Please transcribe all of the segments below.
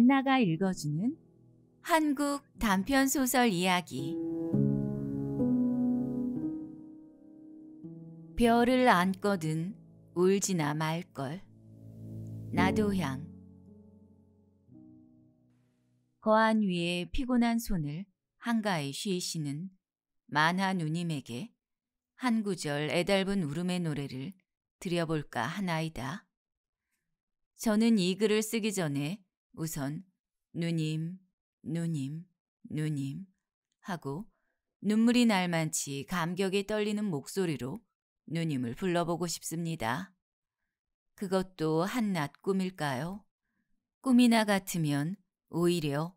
안나가 읽어주는 한국 단편 소설 이야기 별을 안거든 울지나 말걸 나도향 거안 위에 피곤한 손을 한가에 쉬시는 만화 누님에게 한 구절 애달픈 울음의 노래를 드려볼까 하나이다. 저는 이 글을 쓰기 전에 우선 누님, 누님, 누님 하고 눈물이 날만치 감격에 떨리는 목소리로 누님을 불러보고 싶습니다. 그것도 한낱 꿈일까요? 꿈이나 같으면 오히려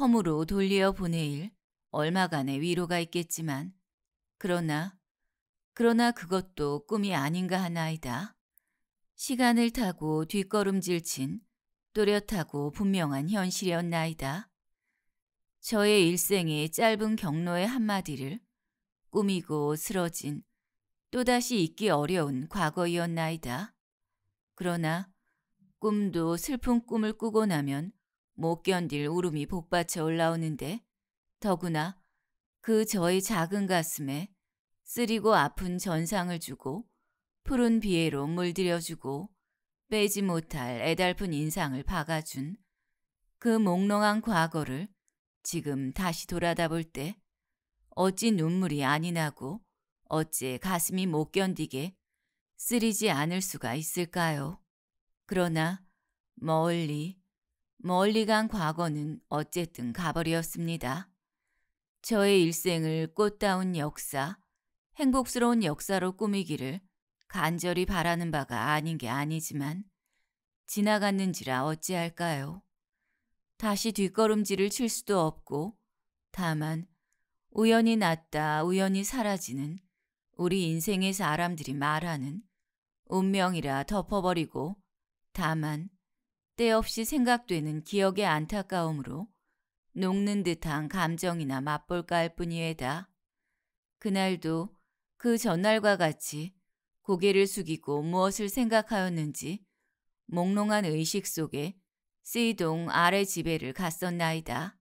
허무로 돌려 보내일 얼마간의 위로가 있겠지만 그러나 그러나 그것도 꿈이 아닌가 하나이다. 시간을 타고 뒷걸음질 친 또렷하고 분명한 현실이었나이다. 저의 일생의 짧은 경로의 한마디를 꾸미고 쓰러진 또다시 잊기 어려운 과거이었나이다. 그러나 꿈도 슬픈 꿈을 꾸고 나면 못 견딜 울음이 복받쳐 올라오는데 더구나 그 저의 작은 가슴에 쓰리고 아픈 전상을 주고 푸른 비애로 물들여주고 빼지 못할 애달픈 인상을 박아준 그 몽롱한 과거를 지금 다시 돌아다 볼 때 어찌 눈물이 아니 나고 어찌 가슴이 못 견디게 쓰리지 않을 수가 있을까요? 그러나 멀리 멀리 간 과거는 어쨌든 가버렸습니다. 저의 일생을 꽃다운 역사, 행복스러운 역사로 꾸미기를 간절히 바라는 바가 아닌 게 아니지만 지나갔는지라 어찌할까요? 다시 뒷걸음질을 칠 수도 없고 다만 우연히 났다 우연히 사라지는 우리 인생의 사람들이 말하는 운명이라 덮어버리고 다만 때없이 생각되는 기억의 안타까움으로 녹는 듯한 감정이나 맛볼까 할뿐이에다 그날도 그 전날과 같이 고개를 숙이고 무엇을 생각하였는지 몽롱한 의식 속에 쓰이동 알의 지배를 갔었나이다.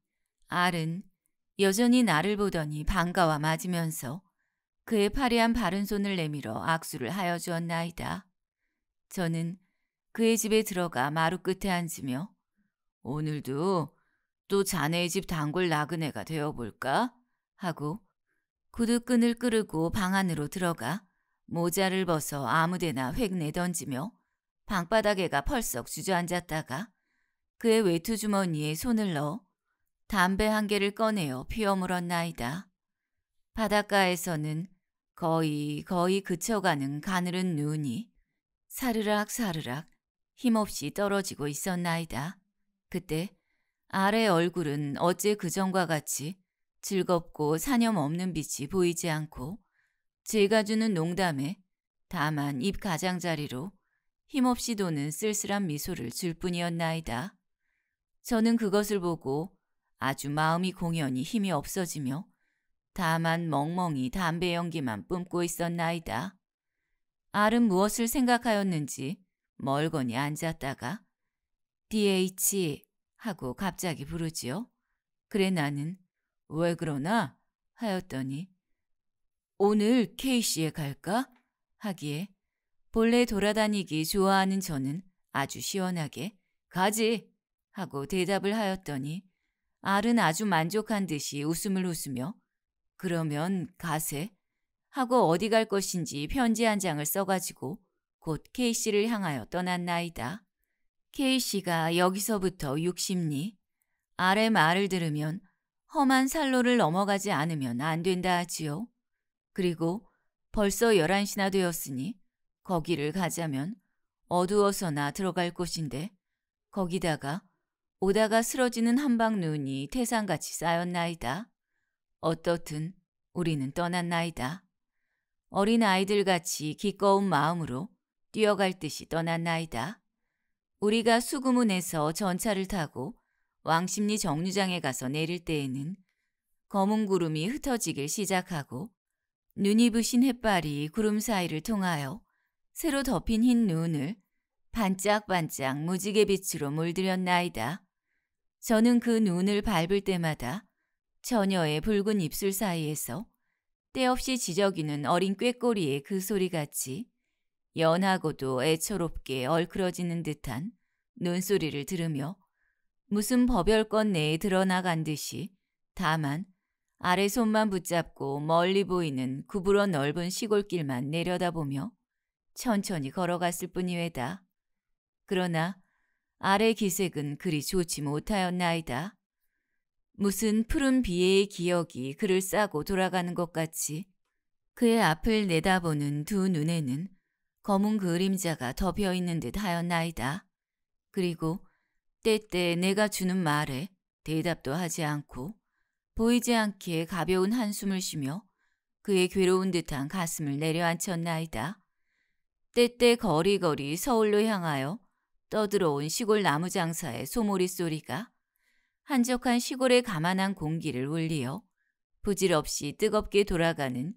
알은 여전히 나를 보더니 반가와 맞으면서 그의 파리한 바른손을 내밀어 악수를 하여 주었나이다. 저는 그의 집에 들어가 마루 끝에 앉으며 오늘도 또 자네의 집 단골 나그네가 되어볼까? 하고 구두끈을 끄르고 방 안으로 들어가 모자를 벗어 아무데나 획 내던지며 방바닥에가 펄썩 주저앉았다가 그의 외투 주머니에 손을 넣어 담배 한 개를 꺼내어 피어 물었나이다. 바닷가에서는 거의 거의 그쳐가는 가늘은 눈이 사르락 사르락 힘없이 떨어지고 있었나이다. 그때 아래 얼굴은 어째 그전과 같이 즐겁고 사념 없는 빛이 보이지 않고 제가 주는 농담에 다만 입 가장자리로 힘없이 도는 쓸쓸한 미소를 줄 뿐이었나이다. 저는 그것을 보고 아주 마음이 공연히 힘이 없어지며 다만 멍멍이 담배 연기만 뿜고 있었나이다. 알은 무엇을 생각하였는지 멀거니 앉았다가 DH 하고 갑자기 부르지요. 그래 나는 왜 그러나 하였더니 오늘 케이씨에 갈까? 하기에 본래 돌아다니기 좋아하는 저는 아주 시원하게 가지 하고 대답을 하였더니 알은 아주 만족한 듯이 웃음을 웃으며 그러면 가세 하고 어디 갈 것인지 편지 한 장을 써가지고 곧케이씨를 향하여 떠났나이다. 케이씨가 여기서부터 60리 아래 말을 들으면 험한 산로를 넘어가지 않으면 안 된다 하지요. 그리고 벌써 열한 시나 되었으니 거기를 가자면 어두워서나 들어갈 곳인데 거기다가 오다가 쓰러지는 한방 눈이 태산같이 쌓였나이다. 어떻든 우리는 떠났나이다. 어린 아이들같이 기꺼운 마음으로 뛰어갈 듯이 떠났나이다. 우리가 수구문에서 전차를 타고 왕십리 정류장에 가서 내릴 때에는 검은 구름이 흩어지길 시작하고 눈이 부신 햇발이 구름 사이를 통하여 새로 덮인 흰 눈을 반짝반짝 무지개 빛으로 물들였나이다. 저는 그 눈을 밟을 때마다 처녀의 붉은 입술 사이에서 때없이 지저귀는 어린 꾀꼬리의 그 소리같이 연하고도 애처롭게 얼크러지는 듯한 눈소리를 들으며 무슨 법열권 내에 드러나간 듯이 다만 아래 손만 붙잡고 멀리 보이는 구부러 넓은 시골길만 내려다보며 천천히 걸어갔을 뿐이외다. 그러나 아래 기색은 그리 좋지 못하였나이다. 무슨 푸른 비애의 기억이 그를 싸고 돌아가는 것 같이 그의 앞을 내다보는 두 눈에는 검은 그림자가 덮여 있는 듯 하였나이다. 그리고 때때 내가 주는 말에 대답도 하지 않고 보이지 않기에 가벼운 한숨을 쉬며 그의 괴로운 듯한 가슴을 내려앉혔나이다. 때때 거리거리 서울로 향하여 떠들어온 시골 나무 장사의 소몰이 소리가 한적한 시골의 가만한 공기를 울리어 부질없이 뜨겁게 돌아가는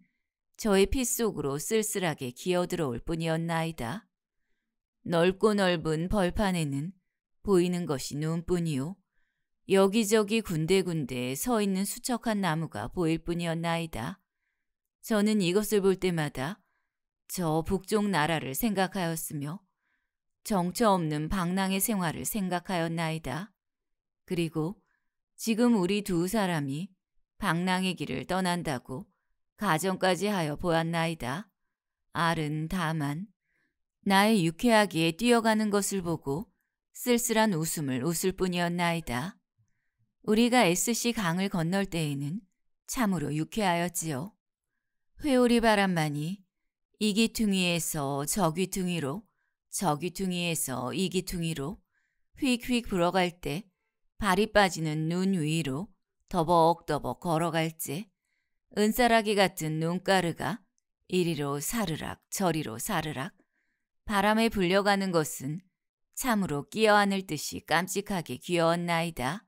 저의 피 속으로 쓸쓸하게 기어들어올 뿐이었나이다. 넓고 넓은 벌판에는 보이는 것이 눈뿐이요. 여기저기 군데군데 서 있는 수척한 나무가 보일 뿐이었나이다. 저는 이것을 볼 때마다 저 북쪽 나라를 생각하였으며 정처 없는 방랑의 생활을 생각하였나이다. 그리고 지금 우리 두 사람이 방랑의 길을 떠난다고 가정까지 하여 보았나이다. 알은 다만 나의 유쾌하기에 뛰어가는 것을 보고 쓸쓸한 웃음을 웃을 뿐이었나이다. 우리가 SC 강을 건널 때에는 참으로 유쾌하였지요. 회오리 바람만이 이기퉁이에서 저귀퉁이로 저귀퉁이에서 이기퉁이로 휙휙 불어갈 때 발이 빠지는 눈 위로 더벅더벅 걸어갈지 은사라기 같은 눈가르가 이리로 사르락 저리로 사르락 바람에 불려가는 것은 참으로 끼어안을 듯이 깜찍하게 귀여웠나이다.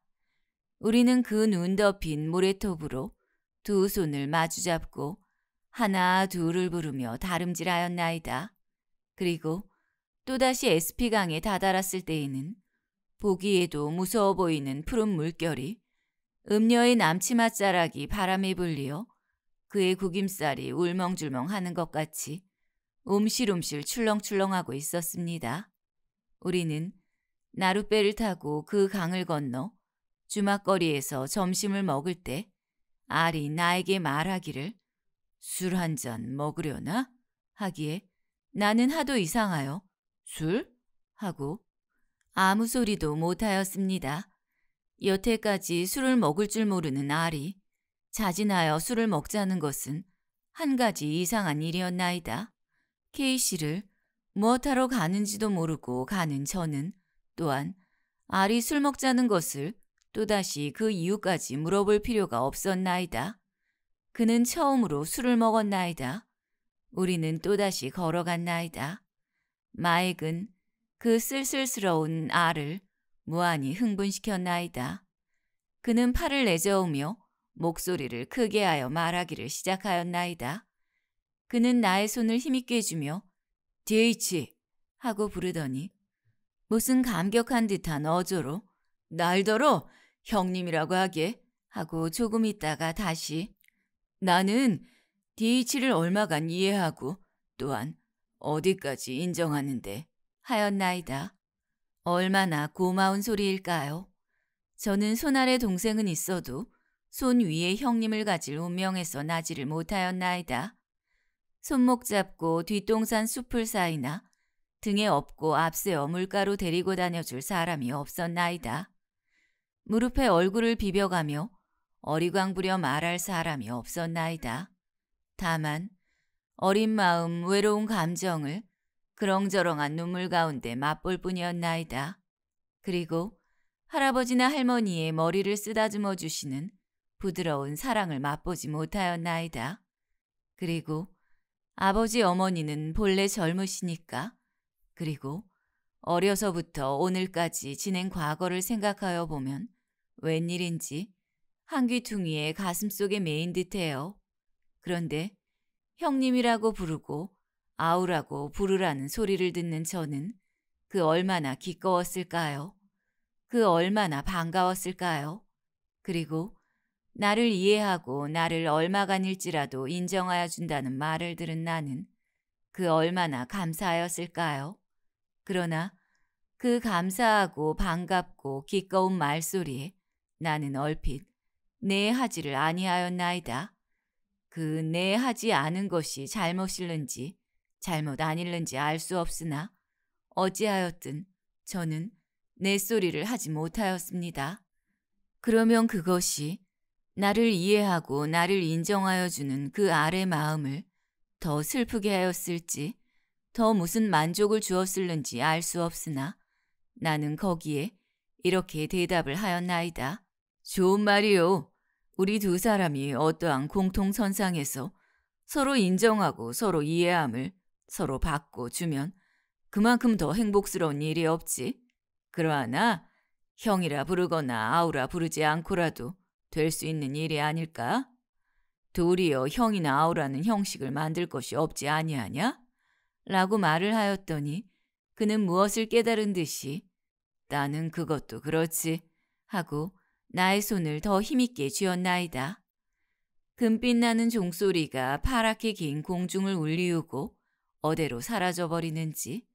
우리는 그 눈 덮인 모래톱으로 두 손을 마주 잡고 하나 둘을 부르며 다름질하였나이다. 그리고 또다시 SP강에 다다랐을 때에는 보기에도 무서워 보이는 푸른 물결이 음녀의 남치맛 자락이 바람에 불리어 그의 구김살이 울멍줄멍 하는 것 같이 옴실움실 출렁출렁하고 있었습니다. 우리는 나룻배를 타고 그 강을 건너 주막거리에서 점심을 먹을 때 알이 나에게 말하기를 술 한 잔 먹으려나? 하기에 나는 하도 이상하여 술? 하고 아무 소리도 못하였습니다. 여태까지 술을 먹을 줄 모르는 알이 자진하여 술을 먹자는 것은 한 가지 이상한 일이었나이다. 케이 씨를 무엇하러 가는지도 모르고 가는 저는 또한 알이 술 먹자는 것을 또다시 그 이유까지 물어볼 필요가 없었나이다. 그는 처음으로 술을 먹었나이다. 우리는 또다시 걸어갔나이다. 마액은 그 쓸쓸스러운 알을 무한히 흥분시켰나이다. 그는 팔을 내저으며 목소리를 크게 하여 말하기를 시작하였나이다. 그는 나의 손을 힘있게 주며 d 치 하고 부르더니 무슨 감격한 듯한 어조로 날더러 형님이라고 하게 하고 조금 있다가 다시 나는 d 치를 얼마간 이해하고 또한 어디까지 인정하는데 하였나이다. 얼마나 고마운 소리일까요? 저는 손아래 동생은 있어도 손 위에 형님을 가질 운명에서 나지를 못하였나이다. 손목 잡고 뒷동산 숲을 사이나 등에 업고 앞세어 물가로 데리고 다녀줄 사람이 없었나이다. 무릎에 얼굴을 비벼가며 어리광부려 말할 사람이 없었나이다. 다만 어린 마음 외로운 감정을 그렁저렁한 눈물 가운데 맛볼 뿐이었나이다. 그리고 할아버지나 할머니의 머리를 쓰다듬어 주시는 부드러운 사랑을 맛보지 못하였나이다. 그리고 아버지 어머니는 본래 젊으시니까 그리고 어려서부터 오늘까지 지낸 과거를 생각하여 보면 웬일인지 한귀퉁이에 가슴 속에 메인 듯해요. 그런데 형님이라고 부르고 아우라고 부르라는 소리를 듣는 저는 그 얼마나 기꺼웠을까요? 그 얼마나 반가웠을까요? 그리고 나를 이해하고 나를 얼마간일지라도 인정하여 준다는 말을 들은 나는 그 얼마나 감사하였을까요? 그러나 그 감사하고 반갑고 기꺼운 말소리에 나는 얼핏 네 하지를 아니하였나이다. 그네 하지 않은 것이 잘못일는지 잘못 아닐는지 알 수 없으나 어찌하였든 저는 내 소리를 하지 못하였습니다. 그러면 그것이 나를 이해하고 나를 인정하여 주는 그 아래 마음을 더 슬프게 하였을지 더 무슨 만족을 주었을는지 알 수 없으나 나는 거기에 이렇게 대답을 하였나이다. 좋은 말이요. 우리 두 사람이 어떠한 공통선상에서 서로 인정하고 서로 이해함을 서로 받고 주면 그만큼 더 행복스러운 일이 없지. 그러하나 형이라 부르거나 아우라 부르지 않고라도 될 수 있는 일이 아닐까? 도리어 형이나 아우라는 형식을 만들 것이 없지 아니하냐? 라고 말을 하였더니 그는 무엇을 깨달은 듯이 나는 그것도 그렇지 하고 나의 손을 더 힘있게 쥐었나이다. 금빛 나는 종소리가 파랗게 긴 공중을 울리우고 어대로 사라져버리는지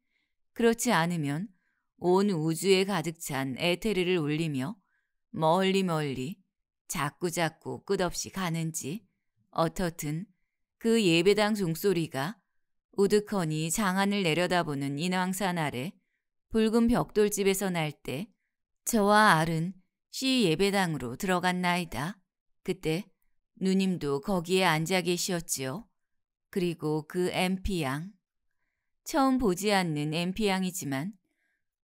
그렇지 않으면 온 우주에 가득 찬 에테르를 울리며 멀리 멀리 자꾸자꾸 끝없이 가는지 어떻든 그 예배당 종소리가 우드커니 장안을 내려다보는 인왕산 아래 붉은 벽돌집에서 날 때 저와 알은 시 예배당으로 들어갔나이다. 그때 누님도 거기에 앉아 계시었지요. 그리고 그 m p 양. 처음 보지 않는 m p 양이지만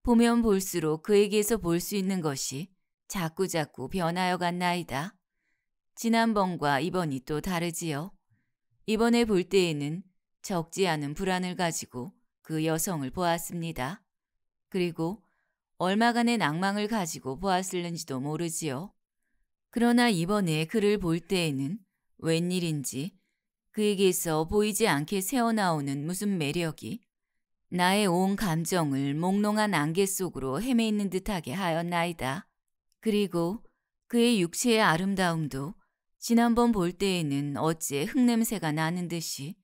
보면 볼수록 그에게서 볼 수 있는 것이 자꾸자꾸 변하여 갔나이다. 지난번과 이번이 또 다르지요. 이번에 볼 때에는 적지 않은 불안을 가지고 그 여성을 보았습니다. 그리고 얼마간의 낭망을 가지고 보았을는지도 모르지요. 그러나 이번에 그를 볼 때에는 웬일인지 그에게서 보이지 않게 새어나오는 무슨 매력이 나의 온 감정을 몽롱한 안개 속으로 헤매있는 듯하게 하였나이다. 그리고 그의 육체의 아름다움도 지난번 볼 때에는 어찌 흙냄새가 나는 듯이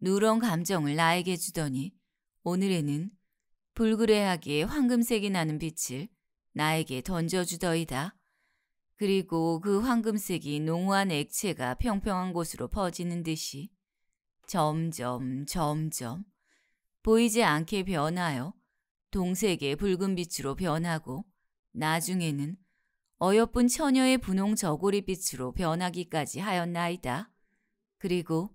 누런 감정을 나에게 주더니 오늘에는 불그레하기에 황금색이 나는 빛을 나에게 던져주더이다. 그리고 그 황금색이 농후한 액체가 평평한 곳으로 퍼지는 듯이 점점 점점 보이지 않게 변하여 동색의 붉은 빛으로 변하고 나중에는 어여쁜 처녀의 분홍 저고리 빛으로 변하기까지 하였나이다. 그리고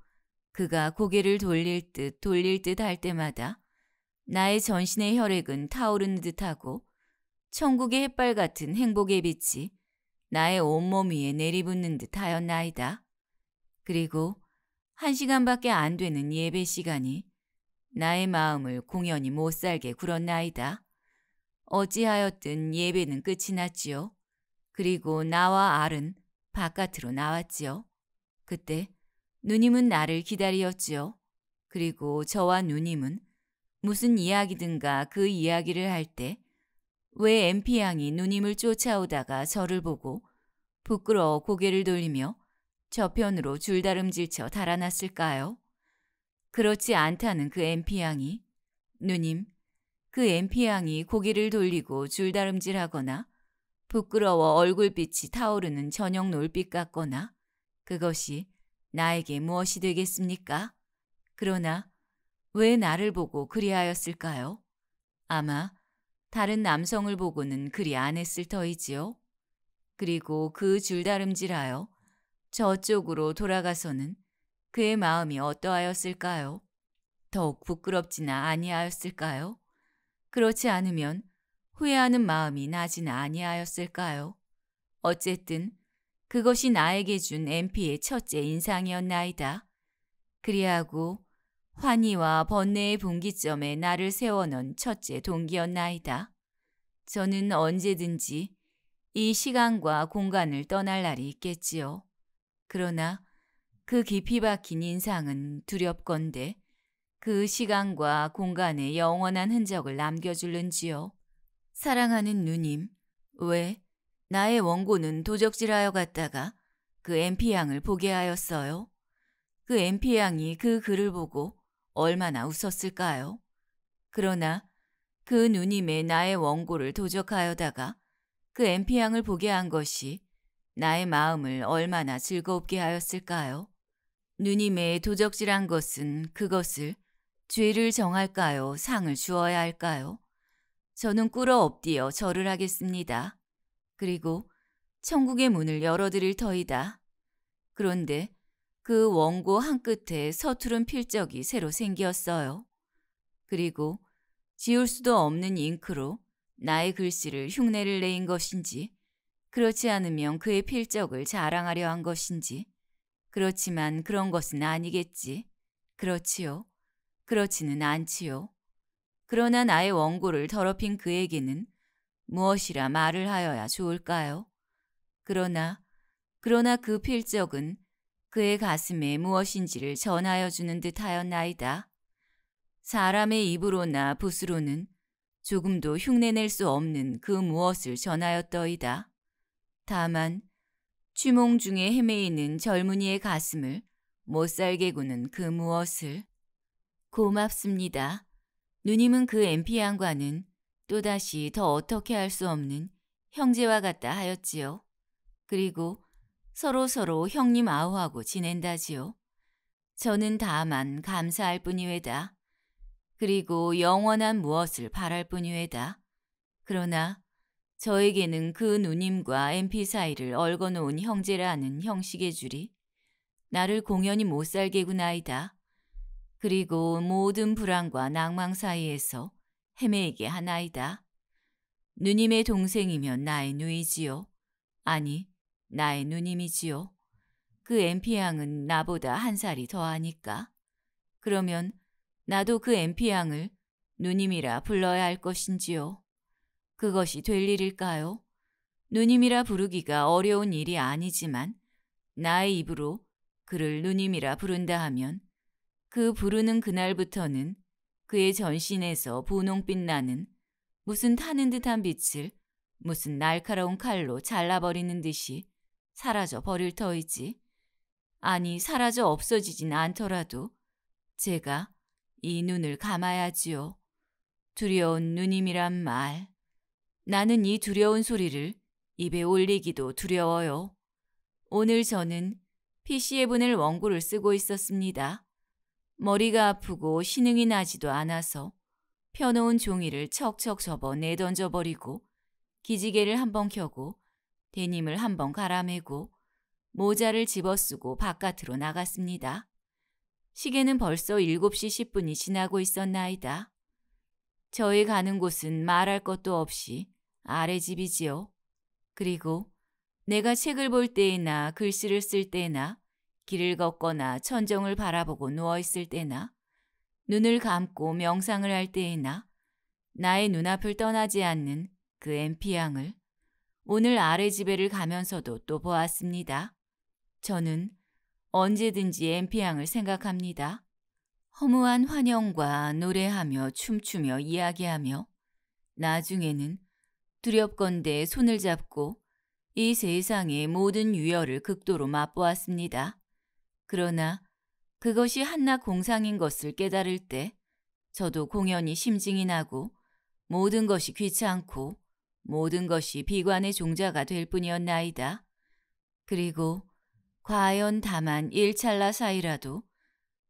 그가 고개를 돌릴 듯 돌릴 듯 할 때마다 나의 전신의 혈액은 타오르는 듯하고 천국의 햇발 같은 행복의 빛이 나의 온몸 위에 내리붙는 듯하였나이다. 그리고 한 시간밖에 안 되는 예배 시간이 나의 마음을 공연히 못 살게 굴었나이다. 어찌하였든 예배는 끝이 났지요. 그리고 나와 알은 바깥으로 나왔지요. 그때 누님은 나를 기다리었지요. 그리고 저와 누님은 무슨 이야기든가 그 이야기를 할 때왜 엠피 양이 누님을 쫓아오다가 저를 보고 부끄러워 고개를 돌리며 저편으로 줄다름질쳐 달아났을까요? 그렇지 않다는 그 엠피 양이 누님, 그 엠피 양이 고개를 돌리고 줄다름질하거나 부끄러워 얼굴빛이 타오르는 저녁 놀빛 같거나 그것이 나에게 무엇이 되겠습니까? 그러나 왜 나를 보고 그리하였을까요? 아마 다른 남성을 보고는 그리 안 했을 터이지요. 그리고 그 줄다름질하여 저쪽으로 돌아가서는 그의 마음이 어떠하였을까요? 더욱 부끄럽지나 아니하였을까요? 그렇지 않으면 후회하는 마음이 나지나 아니하였을까요? 어쨌든 그것이 나에게 준 MP의 첫째 인상이었나이다. 그리하고 환희와 번뇌의 분기점에 나를 세워놓은 첫째 동기였나이다. 저는 언제든지 이 시간과 공간을 떠날 날이 있겠지요. 그러나 그 깊이 박힌 인상은 두렵건데 그 시간과 공간에 영원한 흔적을 남겨줄는지요. 사랑하는 누님, 왜 나의 원고는 도적질하여 갔다가 그 m p 양을 보게 하였어요? 그 m p 양이그 글을 보고 얼마나 웃었을까요? 그러나 그 누님의 나의 원고를 도적하여다가 그 엠피양을 보게 한 것이 나의 마음을 얼마나 즐겁게 하였을까요? 누님의 도적질한 것은 그것을 죄를 정할까요? 상을 주어야 할까요? 저는 꿇어 엎디어 절을 하겠습니다. 그리고 천국의 문을 열어드릴 터이다. 그런데 그 원고 한 끝에 서투른 필적이 새로 생겼어요 그리고 지울 수도 없는 잉크로 나의 글씨를 흉내를 내인 것인지 그렇지 않으면 그의 필적을 자랑하려 한 것인지 그렇지만 그런 것은 아니겠지. 그렇지요. 그렇지는 않지요. 그러나 나의 원고를 더럽힌 그에게는 무엇이라 말을 하여야 좋을까요? 그러나, 그러나 그 필적은 그의 가슴에 무엇인지를 전하여 주는 듯하였나이다. 사람의 입으로나 붓으로는 조금도 흉내낼 수 없는 그 무엇을 전하였더이다. 다만 취몽 중에 헤매이는 젊은이의 가슴을 못살게 구는 그 무엇을 고맙습니다. 누님은 그 엠피 양과는 또다시 더 어떻게 할 수 없는 형제와 같다 하였지요. 그리고 서로서로 형님 아우하고 지낸다지요. 저는 다만 감사할 뿐이외다. 그리고 영원한 무엇을 바랄 뿐이외다. 그러나 저에게는 그 누님과 MP 사이를 얽어놓은 형제라는 형식의 줄이 나를 공연히 못 살게구나이다. 그리고 모든 불안과 낭망 사이에서 헤매이게 하나이다. 누님의 동생이면 나의 누이지요. 아니, 나의 누님이지요. 그 엠피양은 나보다 한 살이 더하니까. 그러면 나도 그 엠피양을 누님이라 불러야 할 것인지요. 그것이 될 일일까요? 누님이라 부르기가 어려운 일이 아니지만 나의 입으로 그를 누님이라 부른다 하면 그 부르는 그날부터는 그의 전신에서 분홍빛 나는 무슨 타는 듯한 빛을 무슨 날카로운 칼로 잘라버리는 듯이 사라져 버릴 터이지. 아니 사라져 없어지진 않더라도 제가 이 눈을 감아야지요. 두려운 누님이란 말. 나는 이 두려운 소리를 입에 올리기도 두려워요. 오늘 저는 PC에 분을 원고를 쓰고 있었습니다. 머리가 아프고 신응이 나지도 않아서 펴놓은 종이를 척척 접어 내던져버리고 기지개를 한 번 켜고 데님을 한 번 갈아매고 모자를 집어쓰고 바깥으로 나갔습니다. 시계는 벌써 7시 10분이 지나고 있었나이다. 저의 가는 곳은 말할 것도 없이 아래 집이지요. 그리고 내가 책을 볼 때나 글씨를 쓸 때나 길을 걷거나 천정을 바라보고 누워 있을 때나 눈을 감고 명상을 할 때에나 나의 눈앞을 떠나지 않는 그 엠피양을 오늘 아래 집에를 가면서도 또 보았습니다. 저는 언제든지 엠피양을 생각합니다. 허무한 환영과 노래하며 춤추며 이야기하며 나중에는 두렵건대 손을 잡고 이 세상의 모든 유혈을 극도로 맛보았습니다. 그러나 그것이 한낱 공상인 것을 깨달을 때 저도 공연이 심증이 나고 모든 것이 귀찮고 모든 것이 비관의 종자가 될 뿐이었나이다. 그리고 과연 다만 일찰나 사이라도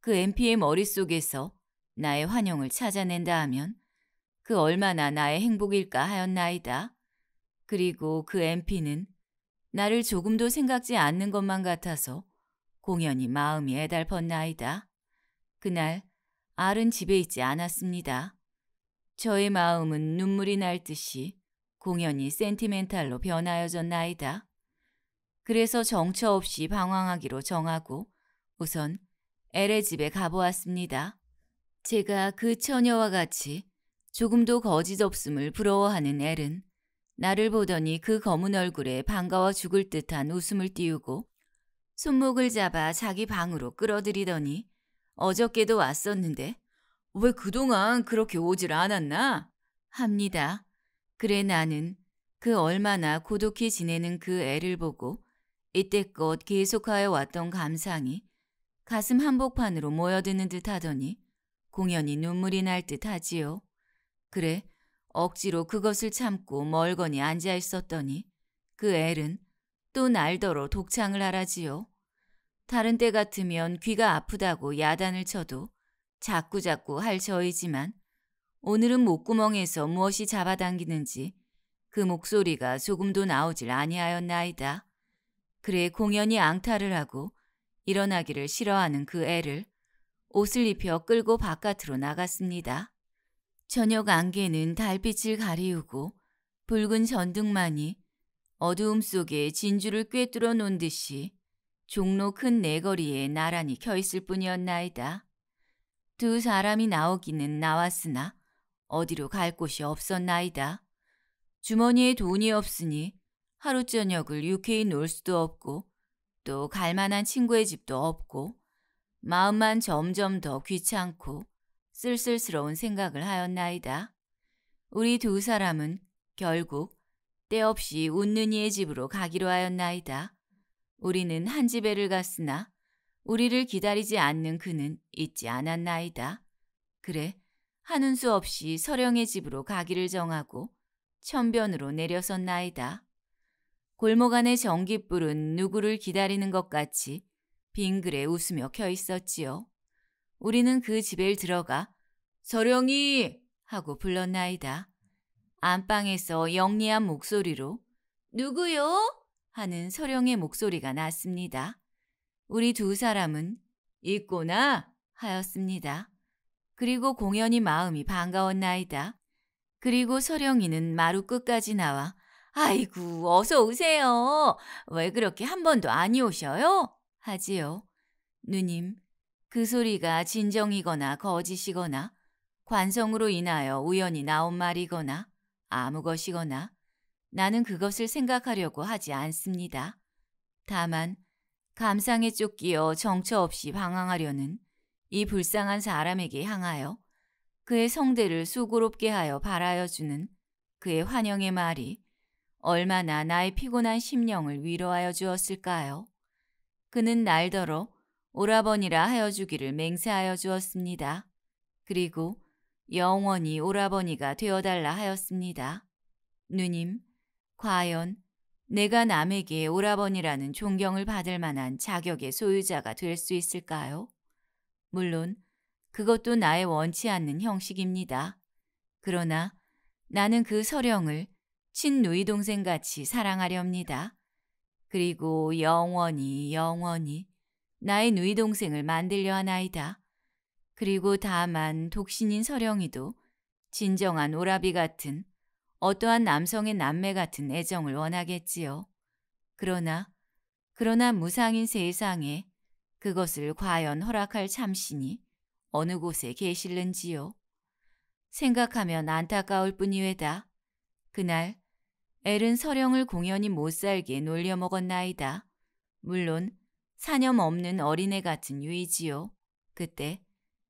그 MP의 머릿속에서 나의 환영을 찾아낸다 하면 그 얼마나 나의 행복일까 하였나이다. 그리고 그 MP는 나를 조금도 생각지 않는 것만 같아서 공연히 마음이 애달펐나이다. 그날 알은 집에 있지 않았습니다. 저의 마음은 눈물이 날 듯이 공연이 센티멘탈로 변하여졌나이다. 그래서 정처 없이 방황하기로 정하고 우선 엘의 집에 가보았습니다. 제가 그 처녀와 같이 조금도 거짓 없음을 부러워하는 엘은 나를 보더니 그 검은 얼굴에 반가워 죽을 듯한 웃음을 띄우고 손목을 잡아 자기 방으로 끌어들이더니 어저께도 왔었는데 왜 그동안 그렇게 오질 않았나? 합니다. 그래 나는 그 얼마나 고독히 지내는 그 애를 보고 이때껏 계속하여 왔던 감상이 가슴 한복판으로 모여드는 듯 하더니 공연히 눈물이 날 듯 하지요. 그래 억지로 그것을 참고 멀거니 앉아 있었더니 그 애는 또 날더러 독창을 하라지요. 다른 때 같으면 귀가 아프다고 야단을 쳐도 자꾸자꾸 할 저이지만 오늘은 목구멍에서 무엇이 잡아당기는지 그 목소리가 조금도 나오질 아니하였나이다. 그래 공연이 앙탈을 하고 일어나기를 싫어하는 그 애를 옷을 입혀 끌고 바깥으로 나갔습니다. 저녁 안개는 달빛을 가리우고 붉은 전등만이 어두움 속에 진주를 꿰뚫어 놓은 듯이 종로 큰 내거리에 나란히 켜 있을 뿐이었나이다. 두 사람이 나오기는 나왔으나 어디로 갈 곳이 없었나이다. 주머니에 돈이 없으니 하루 저녁을 유쾌히 놀 수도 없고 또 갈만한 친구의 집도 없고 마음만 점점 더 귀찮고 쓸쓸스러운 생각을 하였나이다. 우리 두 사람은 결국 때없이 웃는 이의 집으로 가기로 하였나이다. 우리는 한 집에를 갔으나 우리를 기다리지 않는 그는 잊지 않았나이다. 그래 하는 수 없이 서령의 집으로 가기를 정하고 천변으로 내려섰나이다. 골목 안의 전깃불은 누구를 기다리는 것 같이 빙그레 웃으며 켜 있었지요. 우리는 그 집에 들어가 서령이 하고 불렀나이다. 안방에서 영리한 목소리로 누구요? 하는 서령의 목소리가 났습니다. 우리 두 사람은 있구나 하였습니다. 그리고 공연이 마음이 반가웠나이다. 그리고 서령이는 마루 끝까지 나와 아이고 어서 오세요. 왜 그렇게 한 번도 아니 오셔요? 하지요. 누님, 그 소리가 진정이거나 거짓이거나 관성으로 인하여 우연히 나온 말이거나 아무 것이거나 나는 그것을 생각하려고 하지 않습니다. 다만 감상에 쫓기어 정처 없이 방황하려는 이 불쌍한 사람에게 향하여 그의 성대를 수고롭게 하여 바라여 주는 그의 환영의 말이 얼마나 나의 피곤한 심령을 위로하여 주었을까요? 그는 날더러 오라버니라 하여 주기를 맹세하여 주었습니다. 그리고 영원히 오라버니가 되어달라 하였습니다. 누님, 과연 내가 남에게 오라버니라는 존경을 받을 만한 자격의 소유자가 될 수 있을까요? 물론 그것도 나의 원치 않는 형식입니다. 그러나 나는 그 서령을 친누이 동생같이 사랑하렵니다. 그리고 영원히 영원히 나의 누이 동생을 만들려 하나이다. 그리고 다만 독신인 서령이도 진정한 오라비 같은 어떠한 남성의 남매 같은 애정을 원하겠지요. 그러나 그러나 무상인 세상에 그것을 과연 허락할 참신이 어느 곳에 계실는지요. 생각하면 안타까울 뿐이외다. 그날 엘은 서령을 공연히 못살게 놀려먹었나이다. 물론 사념 없는 어린애 같은 유이지요. 그때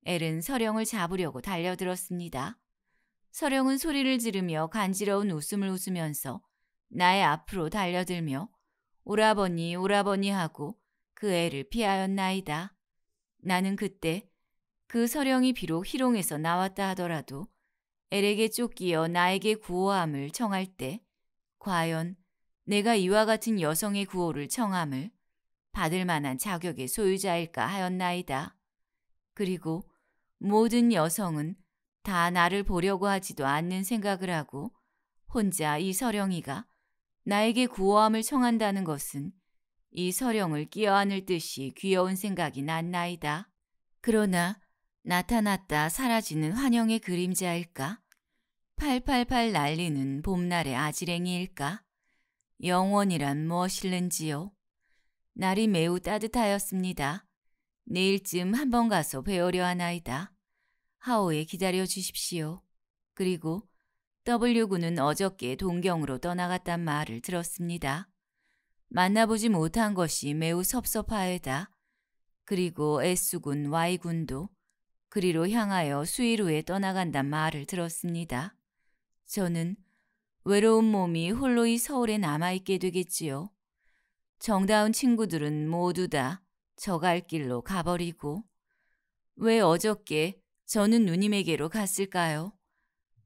엘은 서령을 잡으려고 달려들었습니다. 서령은 소리를 지르며 간지러운 웃음을 웃으면서 나의 앞으로 달려들며 오라버니 오라버니 하고 그 애를 피하였나이다. 나는 그때 그 서령이 비록 희롱에서 나왔다 하더라도 엘에게 쫓기어 나에게 구호함을 청할 때 과연 내가 이와 같은 여성의 구호를 청함을 받을 만한 자격의 소유자일까 하였나이다. 그리고 모든 여성은 다 나를 보려고 하지도 않는 생각을 하고 혼자 이 서령이가 나에게 구호함을 청한다는 것은 이 서령을 끼어 안을 듯이 귀여운 생각이 났나이다. 그러나 나타났다 사라지는 환영의 그림자일까? 팔팔팔 날리는 봄날의 아지랭이일까? 영원이란 무엇일는지요? 날이 매우 따뜻하였습니다. 내일쯤 한번 가서 배우려 하나이다. 하오에 기다려 주십시오. 그리고 W군은 어저께 동경으로 떠나갔단 말을 들었습니다. 만나보지 못한 것이 매우 섭섭하에다. 그리고 S군, Y군도 그리로 향하여 수위로에 떠나간단 말을 들었습니다. 저는 외로운 몸이 홀로 이 서울에 남아있게 되겠지요. 정다운 친구들은 모두 다 저갈 길로 가버리고 왜 어저께 저는 누님에게로 갔을까요?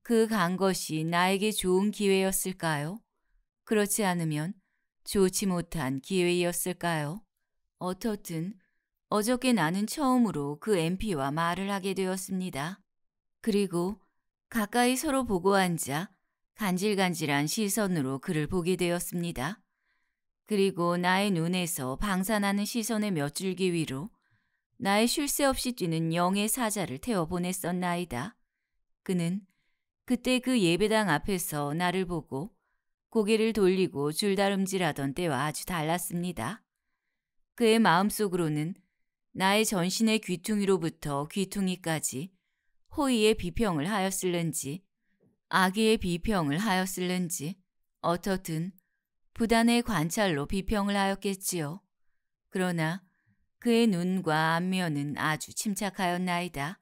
그 간 것이 나에게 좋은 기회였을까요? 그렇지 않으면 좋지 못한 기회였을까요? 어떻든 어저께 나는 처음으로 그 MP와 말을 하게 되었습니다. 그리고 가까이 서로 보고 앉아 간질간질한 시선으로 그를 보게 되었습니다. 그리고 나의 눈에서 방산하는 시선의 몇 줄기 위로 나의 쉴 새 없이 뛰는 영의 사자를 태워 보냈었나이다. 그는 그때 그 예배당 앞에서 나를 보고 고개를 돌리고 줄다름질하던 때와 아주 달랐습니다. 그의 마음속으로는 나의 전신의 귀퉁이로부터 귀퉁이까지 호의의 비평을 하였을는지 악의의 비평을 하였을는지 어떻든 부단의 관찰로 비평을 하였겠지요. 그러나 그의 눈과 안면은 아주 침착하였나이다.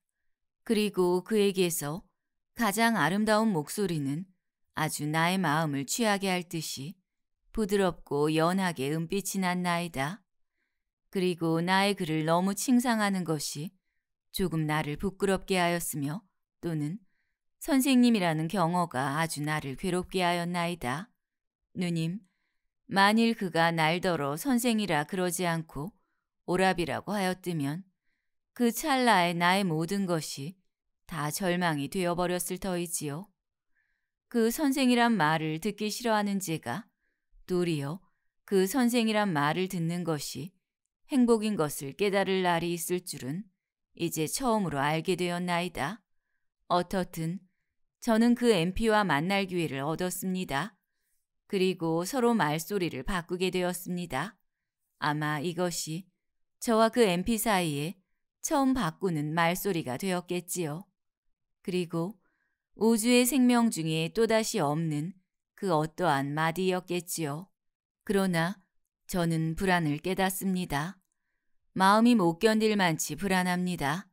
그리고 그에게서 가장 아름다운 목소리는 아주 나의 마음을 취하게 할 듯이 부드럽고 연하게 은빛이 난 나이다. 그리고 나의 글을 너무 칭상하는 것이 조금 나를 부끄럽게 하였으며 또는 선생님이라는 경어가 아주 나를 괴롭게 하였나이다. 누님, 만일 그가 날더러 선생이라 그러지 않고 오랍이라고 하였으면 그 찰나에 나의 모든 것이 다 절망이 되어버렸을 터이지요. 그 선생이란 말을 듣기 싫어하는 제가 도리어 그 선생이란 말을 듣는 것이 행복인 것을 깨달을 날이 있을 줄은 이제 처음으로 알게 되었나이다. 어떻든 저는 그 MP와 만날 기회를 얻었습니다. 그리고 서로 말소리를 바꾸게 되었습니다. 아마 이것이 저와 그 MP 사이에 처음 바꾸는 말소리가 되었겠지요. 그리고 우주의 생명 중에 또다시 없는 그 어떠한 마디였겠지요. 그러나 저는 불안을 깨닫습니다. 마음이 못 견딜 만치 불안합니다.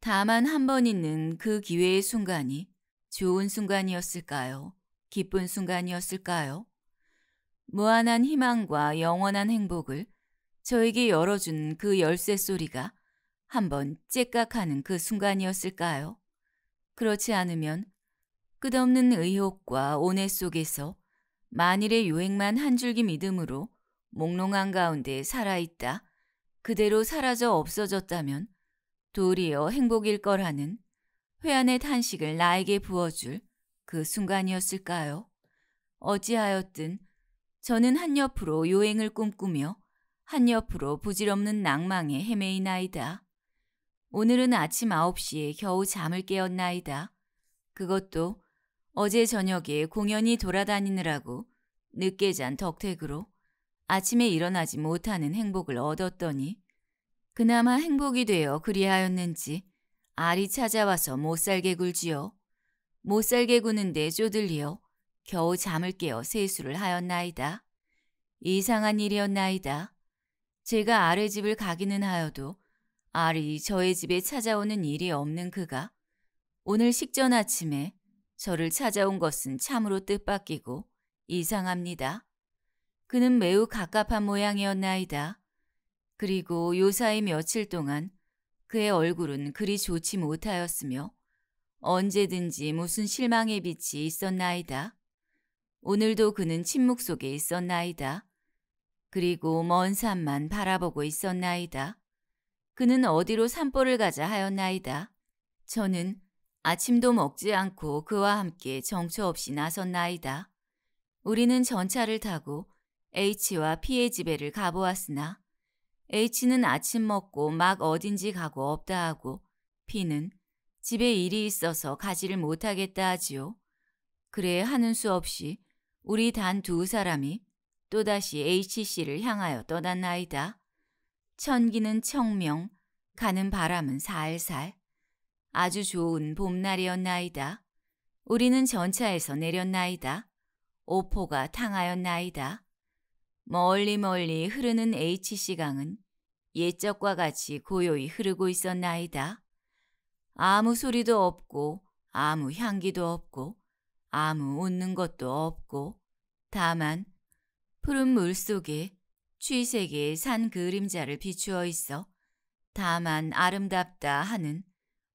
다만 한 번 있는 그 기회의 순간이 좋은 순간이었을까요? 기쁜 순간이었을까요? 무한한 희망과 영원한 행복을 저에게 열어준 그 열쇠 소리가 한 번 째깍하는 그 순간이었을까요? 그렇지 않으면 끝없는 의혹과 오해 속에서 만일의 요행만 한 줄기 믿음으로 몽롱한 가운데 살아있다. 그대로 사라져 없어졌다면 도리어 행복일 거라는 회안의 탄식을 나에게 부어줄 그 순간이었을까요? 어찌하였든 저는 한 옆으로 요행을 꿈꾸며 한 옆으로 부질없는 낭망에 헤매이나이다. 오늘은 아침 9시에 겨우 잠을 깨었나이다. 그것도 어제 저녁에 공연이 돌아다니느라고 늦게 잔 덕택으로 아침에 일어나지 못하는 행복을 얻었더니 그나마 행복이 되어 그리하였는지 알이 찾아와서 못 살게 굴지요. 못 살게 구는데 쪼들리어 겨우 잠을 깨어 세수를 하였나이다. 이상한 일이었나이다. 제가 아래 집을 가기는 하여도 아리 저의 집에 찾아오는 일이 없는 그가 오늘 식전 아침에 저를 찾아온 것은 참으로 뜻밖이고 이상합니다. 그는 매우 갑갑한 모양이었나이다. 그리고 요사이 며칠 동안 그의 얼굴은 그리 좋지 못하였으며 언제든지 무슨 실망의 빛이 있었나이다. 오늘도 그는 침묵 속에 있었나이다. 그리고 먼 산만 바라보고 있었나이다. 그는 어디로 산보를 가자 하였나이다. 저는 아침도 먹지 않고 그와 함께 정처 없이 나섰나이다. 우리는 전차를 타고 H와 P의 집에를 가보았으나 H는 아침 먹고 막 어딘지 가고 없다 하고 P는 집에 일이 있어서 가지를 못하겠다 하지요. 그래 하는 수 없이 우리 단 두 사람이 또다시 H씨를 향하여 떠났나이다. 천기는 청명, 가는 바람은 살살. 아주 좋은 봄날이었나이다. 우리는 전차에서 내렸나이다. 오포가 탕하였나이다. 멀리 멀리 흐르는 HC강은 옛적과 같이 고요히 흐르고 있었나이다. 아무 소리도 없고 아무 향기도 없고 아무 웃는 것도 없고 다만 푸른 물속에 취색의 산 그림자를 비추어 있어 다만 아름답다 하는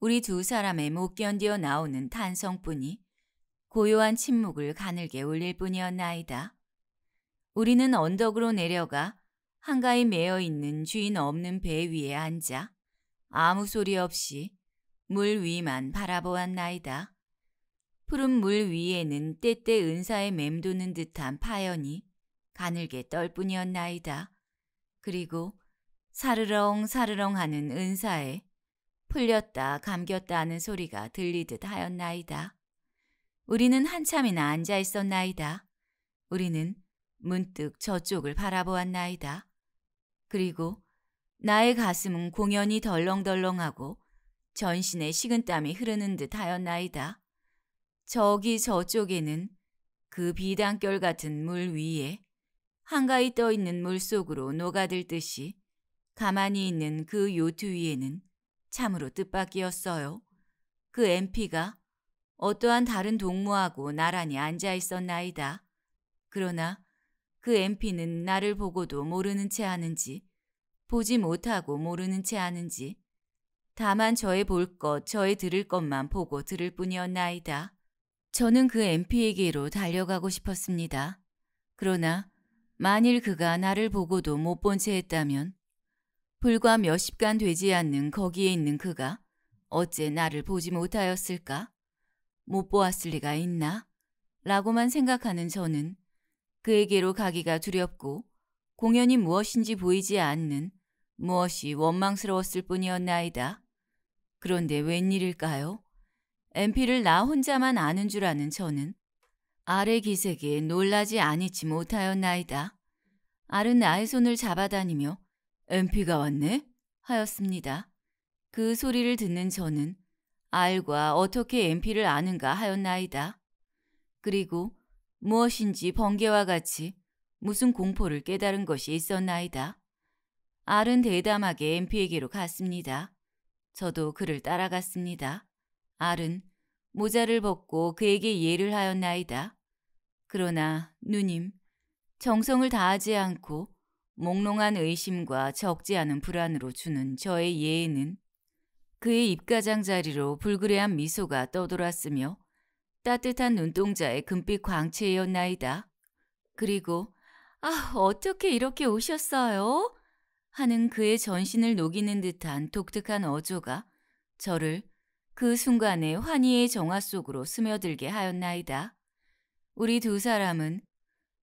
우리 두 사람의 못견뎌 나오는 탄성뿐이 고요한 침묵을 가늘게 울릴 뿐이었나이다. 우리는 언덕으로 내려가 한가히 매어 있는 주인 없는 배 위에 앉아 아무 소리 없이 물 위만 바라보았나이다. 푸른 물 위에는 때때 은사에 맴도는 듯한 파연이 가늘게 떨 뿐이었나이다. 그리고 사르렁 사르렁 하는 은사에 풀렸다 감겼다 하는 소리가 들리듯 하였나이다. 우리는 한참이나 앉아 있었나이다. 우리는 문득 저쪽을 바라보았나이다. 그리고 나의 가슴은 공연히 덜렁덜렁하고 전신에 식은땀이 흐르는 듯 하였나이다. 저기 저쪽에는 그 비단결 같은 물 위에 한가히 떠 있는 물속으로 녹아들듯이 가만히 있는 그 요트 위에는 참으로 뜻밖이었어요. 그 MP가 어떠한 다른 동무하고 나란히 앉아 있었나이다. 그러나 그 MP는 나를 보고도 모르는 채 하는지 보지 못하고 모르는 채 하는지 다만 저의 볼 것, 저의 들을 것만 보고 들을 뿐이었나이다. 저는 그 MP에게로 달려가고 싶었습니다. 그러나 만일 그가 나를 보고도 못 본 채 했다면 불과 몇십간 되지 않는 거기에 있는 그가 어째 나를 보지 못하였을까? 못 보았을 리가 있나? 라고만 생각하는 저는 그에게로 가기가 두렵고 공연이 무엇인지 보이지 않는 무엇이 원망스러웠을 뿐이었나이다. 그런데 웬일일까요? MP를 나 혼자만 아는 줄 아는 저는 아래 기색이 놀라지 않니지 못하였나이다. 알은 나의 손을 잡아다니며 엠피가 왔네 하였습니다. 그 소리를 듣는 저는 알과 어떻게 엠피를 아는가 하였나이다. 그리고 무엇인지 번개와 같이 무슨 공포를 깨달은 것이 있었나이다. 알은 대담하게 엠피에게로 갔습니다. 저도 그를 따라갔습니다. 알은 모자를 벗고 그에게 예를 하였나이다. 그러나 누님, 정성을 다하지 않고 몽롱한 의심과 적지 않은 불안으로 주는 저의 예의는 그의 입가장 자리로 불그레한 미소가 떠돌았으며 따뜻한 눈동자의 금빛 광채였나이다. 그리고 아, 어떻게 이렇게 오셨어요? 하는 그의 전신을 녹이는 듯한 독특한 어조가 저를 그 순간에 환희의 정화 속으로 스며들게 하였나이다. 우리 두 사람은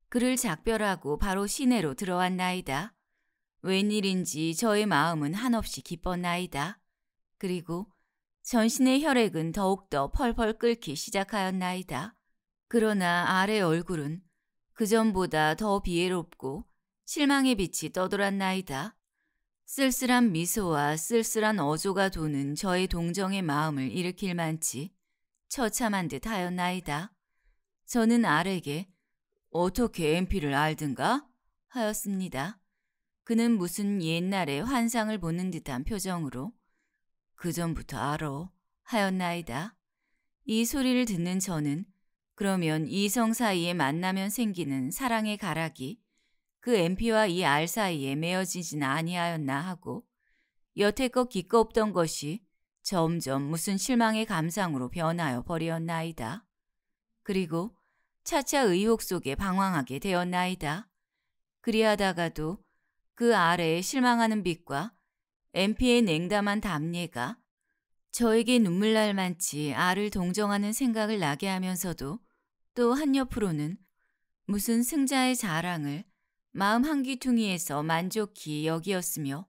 그를 작별하고 바로 시내로 들어왔나이다. 웬일인지 저의 마음은 한없이 기뻤나이다. 그리고 전신의 혈액은 더욱더 펄펄 끓기 시작하였나이다. 그러나 아래 얼굴은 그전보다 더 비애롭고 실망의 빛이 떠돌았나이다. 쓸쓸한 미소와 쓸쓸한 어조가 도는 저의 동정의 마음을 일으킬 만치 처참한 듯 하였나이다. 저는 R에게 어떻게 MP를 알든가 하였습니다. 그는 무슨 옛날의 환상을 보는 듯한 표정으로 그전부터 알어 하였나이다. 이 소리를 듣는 저는 그러면 이성 사이에 만나면 생기는 사랑의 가락이 그 MP와 이 R 사이에 매어지진 아니하였나 하고 여태껏 기꺼 없던 것이 점점 무슨 실망의 감상으로 변하여 버렸나이다 그리고 차차 의혹 속에 방황하게 되었나이다. 그리하다가도 그 아래에 실망하는 빛과 MP의 냉담한 담례가 저에게 눈물 날 만치 알을 동정하는 생각을 나게 하면서도 또 한옆으로는 무슨 승자의 자랑을 마음 한귀퉁이에서 만족히 여기었으며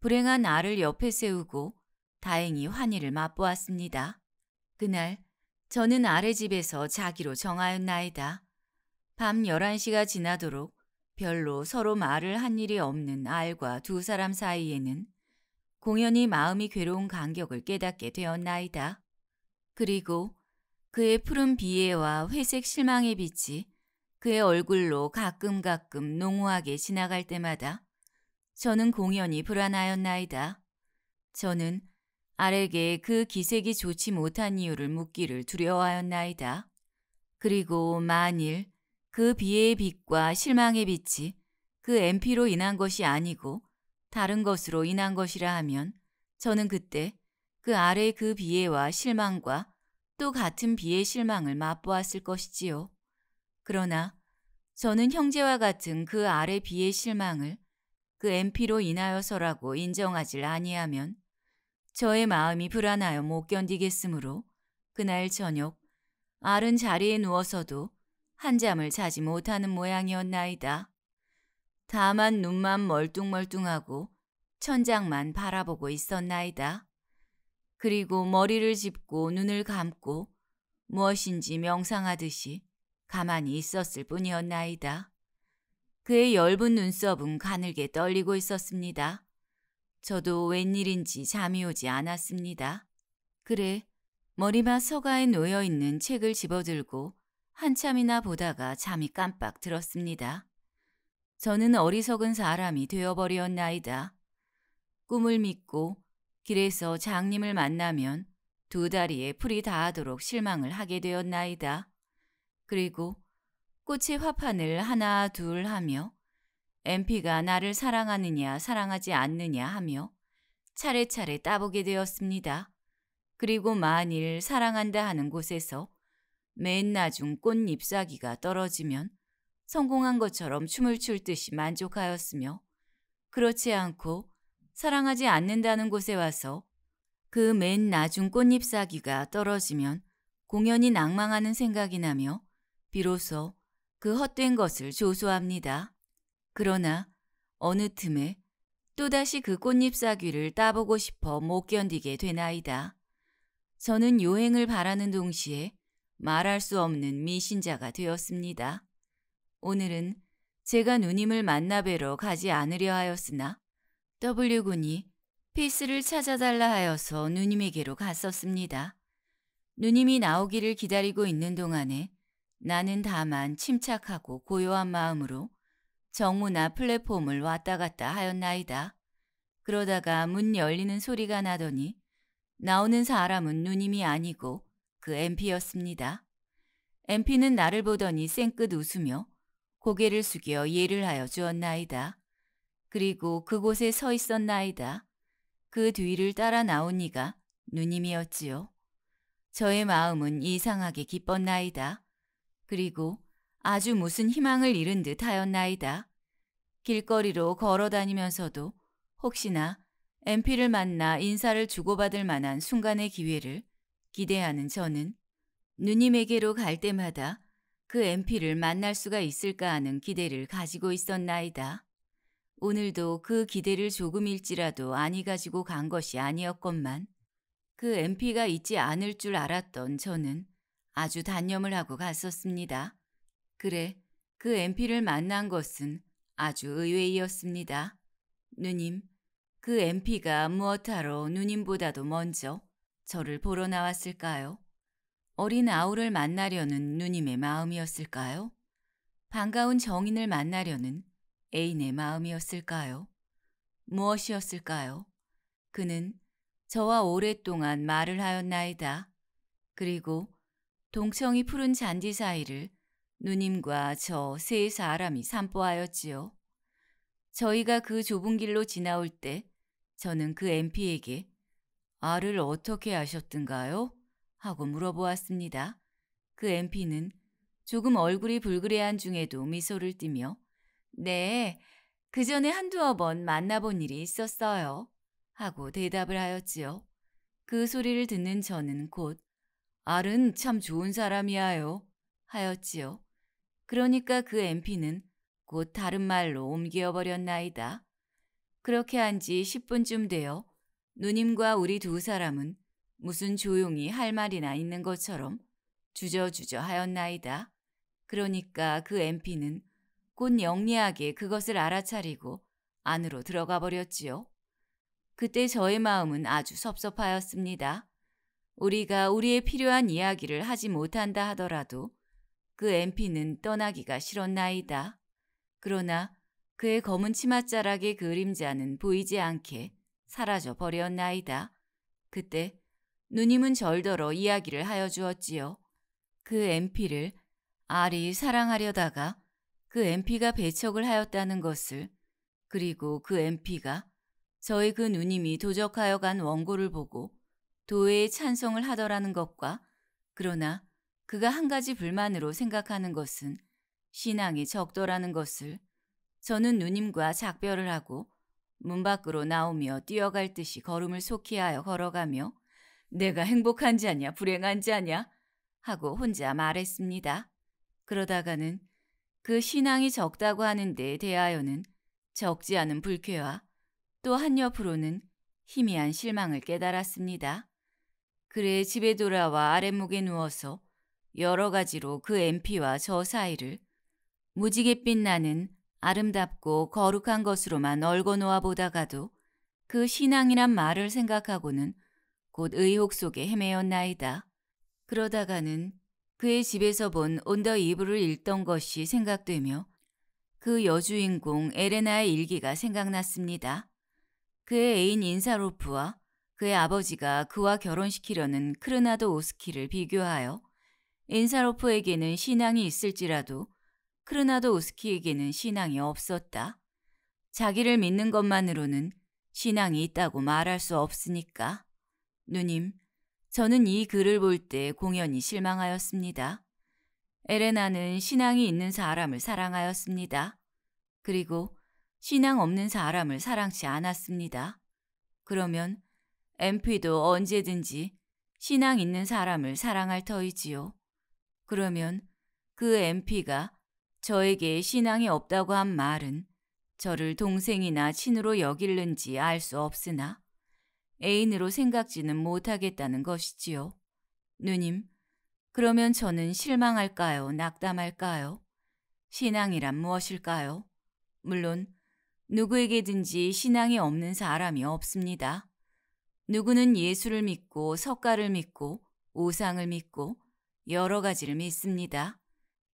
불행한 알을 옆에 세우고 다행히 환희를 맛보았습니다. 그날 저는 아래집에서 자기로 정하였나이다. 밤 11시가 지나도록 별로 서로 말을 한 일이 없는 알과 두 사람 사이에는 공연이 마음이 괴로운 간격을 깨닫게 되었나이다. 그리고 그의 푸른 비애와 회색 실망의 빛이 그의 얼굴로 가끔 가끔 농후하게 지나갈 때마다 저는 공연이 불안하였나이다. 저는 아래게그 기색이 좋지 못한 이유를 묻기를 두려워하였나이다. 그리고 만일 그비의 빛과 실망의 빛이 그 MP로 인한 것이 아니고 다른 것으로 인한 것이라 하면 저는 그때 그아래그 비애와 실망과 또 같은 비의 실망을 맛보았을 것이지요. 그러나 저는 형제와 같은 그 아래 비의 실망을 그 MP로 인하여서라고 인정하질 아니하면 저의 마음이 불안하여 못 견디겠으므로 그날 저녁 아른 자리에 누워서도 한잠을 자지 못하는 모양이었나이다. 다만 눈만 멀뚱멀뚱하고 천장만 바라보고 있었나이다. 그리고 머리를 짚고 눈을 감고 무엇인지 명상하듯이 가만히 있었을 뿐이었나이다. 그의 엷은 눈썹은 가늘게 떨리고 있었습니다. 저도 웬일인지 잠이 오지 않았습니다. 그래, 머리맡 서가에 놓여있는 책을 집어들고 한참이나 보다가 잠이 깜빡 들었습니다. 저는 어리석은 사람이 되어버렸나이다. 꿈을 믿고 길에서 장님을 만나면 두 다리에 풀이 닿아도록 실망을 하게 되었나이다. 그리고 꽃의 화판을 하나 둘 하며 MP가 나를 사랑하느냐 사랑하지 않느냐 하며 차례차례 따보게 되었습니다. 그리고 만일 사랑한다 하는 곳에서 맨 나중 꽃잎사귀가 떨어지면 성공한 것처럼 춤을 출 듯이 만족하였으며 그렇지 않고 사랑하지 않는다는 곳에 와서 그 맨 나중 꽃잎사귀가 떨어지면 공연이 낭망하는 생각이 나며 비로소 그 헛된 것을 조소합니다. 그러나 어느 틈에 또다시 그 꽃잎 사귀를 따보고 싶어 못 견디게 되나이다. 저는 요행을 바라는 동시에 말할 수 없는 미신자가 되었습니다. 오늘은 제가 누님을 만나뵈러 가지 않으려 하였으나 W군이 피스를 찾아달라 하여서 누님에게로 갔었습니다. 누님이 나오기를 기다리고 있는 동안에 나는 다만 침착하고 고요한 마음으로 정우나 플랫폼을 왔다 갔다 하였나이다. 그러다가 문 열리는 소리가 나더니 나오는 사람은 누님이 아니고 그 MP였습니다. MP는 나를 보더니 쌩끗 웃으며 고개를 숙여 예를 하여 주었나이다. 그리고 그곳에 서 있었나이다. 그 뒤를 따라 나온 이가 누님이었지요. 저의 마음은 이상하게 기뻤나이다. 그리고 아주 무슨 희망을 잃은 듯 하였나이다. 길거리로 걸어다니면서도 혹시나 MP를 만나 인사를 주고받을 만한 순간의 기회를 기대하는 저는 누님에게로 갈 때마다 그 MP를 만날 수가 있을까 하는 기대를 가지고 있었나이다. 오늘도 그 기대를 조금일지라도 아니 가지고 간 것이 아니었건만 그 MP가 있지 않을 줄 알았던 저는 아주 단념을 하고 갔었습니다. 그래, 그 MP를 만난 것은 아주 의외이었습니다. 누님, 그 MP가 무엇하러 누님보다도 먼저 저를 보러 나왔을까요? 어린 아우를 만나려는 누님의 마음이었을까요? 반가운 정인을 만나려는 애인의 마음이었을까요? 무엇이었을까요? 그는 저와 오랫동안 말을 하였나이다. 그리고 동청이 푸른 잔디 사이를 누님과 저 세 사람이 산보하였지요. 저희가 그 좁은 길로 지나올 때 저는 그 MP에게 알을 어떻게 아셨던가요? 하고 물어보았습니다. 그 MP는 조금 얼굴이 불그레한 중에도 미소를 띠며 네, 그 전에 한두어 번 만나본 일이 있었어요. 하고 대답을 하였지요. 그 소리를 듣는 저는 곧 알은 참 좋은 사람이야요. 하였지요. 그러니까 그 MP는 곧 다른 말로 옮겨버렸나이다. 그렇게 한 지 10분쯤 되어 누님과 우리 두 사람은 무슨 조용히 할 말이나 있는 것처럼 주저주저 하였나이다. 그러니까 그 MP는 곧 영리하게 그것을 알아차리고 안으로 들어가 버렸지요. 그때 저의 마음은 아주 섭섭하였습니다. 우리가 우리의 필요한 이야기를 하지 못한다 하더라도 그 MP는 떠나기가 싫었나이다. 그러나 그의 검은 치맛자락의 그림자는 보이지 않게 사라져 버렸나이다. 그때 누님은 절더러 이야기를 하여 주었지요. 그 MP를 아리 사랑하려다가 그 MP가 배척을 하였다는 것을 그리고 그 MP가 저의 그 누님이 도적하여 간 원고를 보고 도회의 찬성을 하더라는 것과 그러나 그가 한 가지 불만으로 생각하는 것은 신앙이 적도라는 것을 저는 누님과 작별을 하고 문 밖으로 나오며 뛰어갈 듯이 걸음을 속히하여 걸어가며 내가 행복한 자냐 불행한 자냐 하고 혼자 말했습니다. 그러다가는 그 신앙이 적다고 하는 데에 대하여는 적지 않은 불쾌와 또 한옆으로는 희미한 실망을 깨달았습니다. 그래 집에 돌아와 아랫목에 누워서 여러 가지로 그 MP와 저 사이를 무지갯 빛나는 아름답고 거룩한 것으로만 얼고 놓아 보다가도 그 신앙이란 말을 생각하고는 곧 의혹 속에 헤매었나이다. 그러다가는 그의 집에서 본 온더 이브를 읽던 것이 생각되며 그 여주인공 에레나의 일기가 생각났습니다. 그의 애인 인사로프와 그의 아버지가 그와 결혼시키려는 크르나도 오스키를 비교하여 인사로프에게는 신앙이 있을지라도 크르나도우스키에게는 신앙이 없었다. 자기를 믿는 것만으로는 신앙이 있다고 말할 수 없으니까. 누님, 저는 이 글을 볼 때 공연히 실망하였습니다. 에레나는 신앙이 있는 사람을 사랑하였습니다. 그리고 신앙 없는 사람을 사랑치 않았습니다. 그러면 m p 도 언제든지 신앙 있는 사람을 사랑할 터이지요. 그러면 그 MP가 저에게 신앙이 없다고 한 말은 저를 동생이나 친으로 여길는지 알 수 없으나 애인으로 생각지는 못하겠다는 것이지요. 누님, 그러면 저는 실망할까요? 낙담할까요? 신앙이란 무엇일까요? 물론 누구에게든지 신앙이 없는 사람이 없습니다. 누구는 예수를 믿고 석가를 믿고 우상을 믿고 여러 가지를 믿습니다.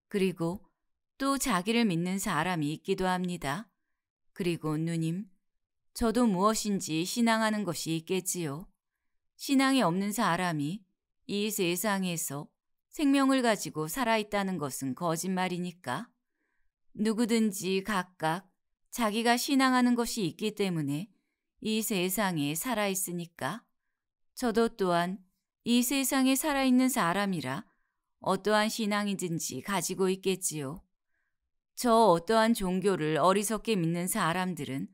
그리고 또 자기를 믿는 사람이 있기도 합니다. 그리고 누님, 저도 무엇인지 신앙하는 것이 있겠지요. 신앙이 없는 사람이 이 세상에서 생명을 가지고 살아있다는 것은 거짓말이니까. 누구든지 각각 자기가 신앙하는 것이 있기 때문에 이 세상에 살아있으니까. 저도 또한 이 세상에 살아있는 사람이라 어떠한 신앙이든지 가지고 있겠지요. 저 어떠한 종교를 어리석게 믿는 사람들은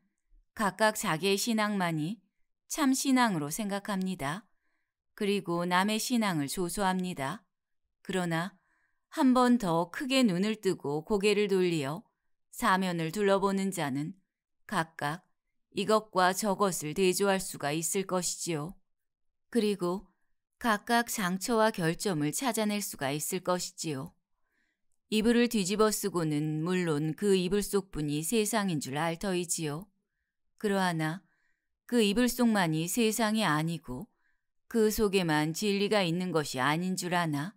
각각 자기의 신앙만이 참 신앙으로 생각합니다. 그리고 남의 신앙을 조소합니다. 그러나 한 번 더 크게 눈을 뜨고 고개를 돌리어 사면을 둘러보는 자는 각각 이것과 저것을 대조할 수가 있을 것이지요. 그리고 각각 장처와 결점을 찾아낼 수가 있을 것이지요. 이불을 뒤집어 쓰고는 물론 그 이불 속뿐이 세상인 줄 알 터이지요. 그러하나 그 이불 속만이 세상이 아니고 그 속에만 진리가 있는 것이 아닌 줄 아나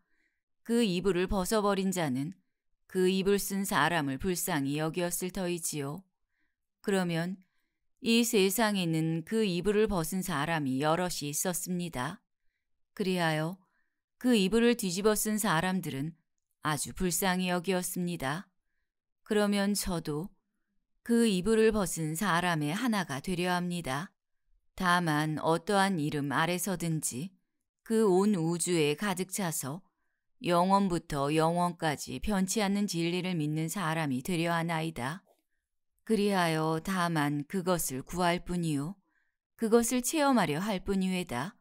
그 이불을 벗어버린 자는 그 이불 쓴 사람을 불쌍히 여기었을 터이지요. 그러면 이 세상에는 그 이불을 벗은 사람이 여럿이 있었습니다. 그리하여 그 이불을 뒤집어 쓴 사람들은 아주 불쌍히 여기었습니다. 그러면 저도 그 이불을 벗은 사람의 하나가 되려 합니다. 다만 어떠한 이름 아래서든지 그 온 우주에 가득 차서 영원부터 영원까지 변치 않는 진리를 믿는 사람이 되려 하나이다. 그리하여 다만 그것을 구할 뿐이요. 그것을 체험하려 할 뿐이외다.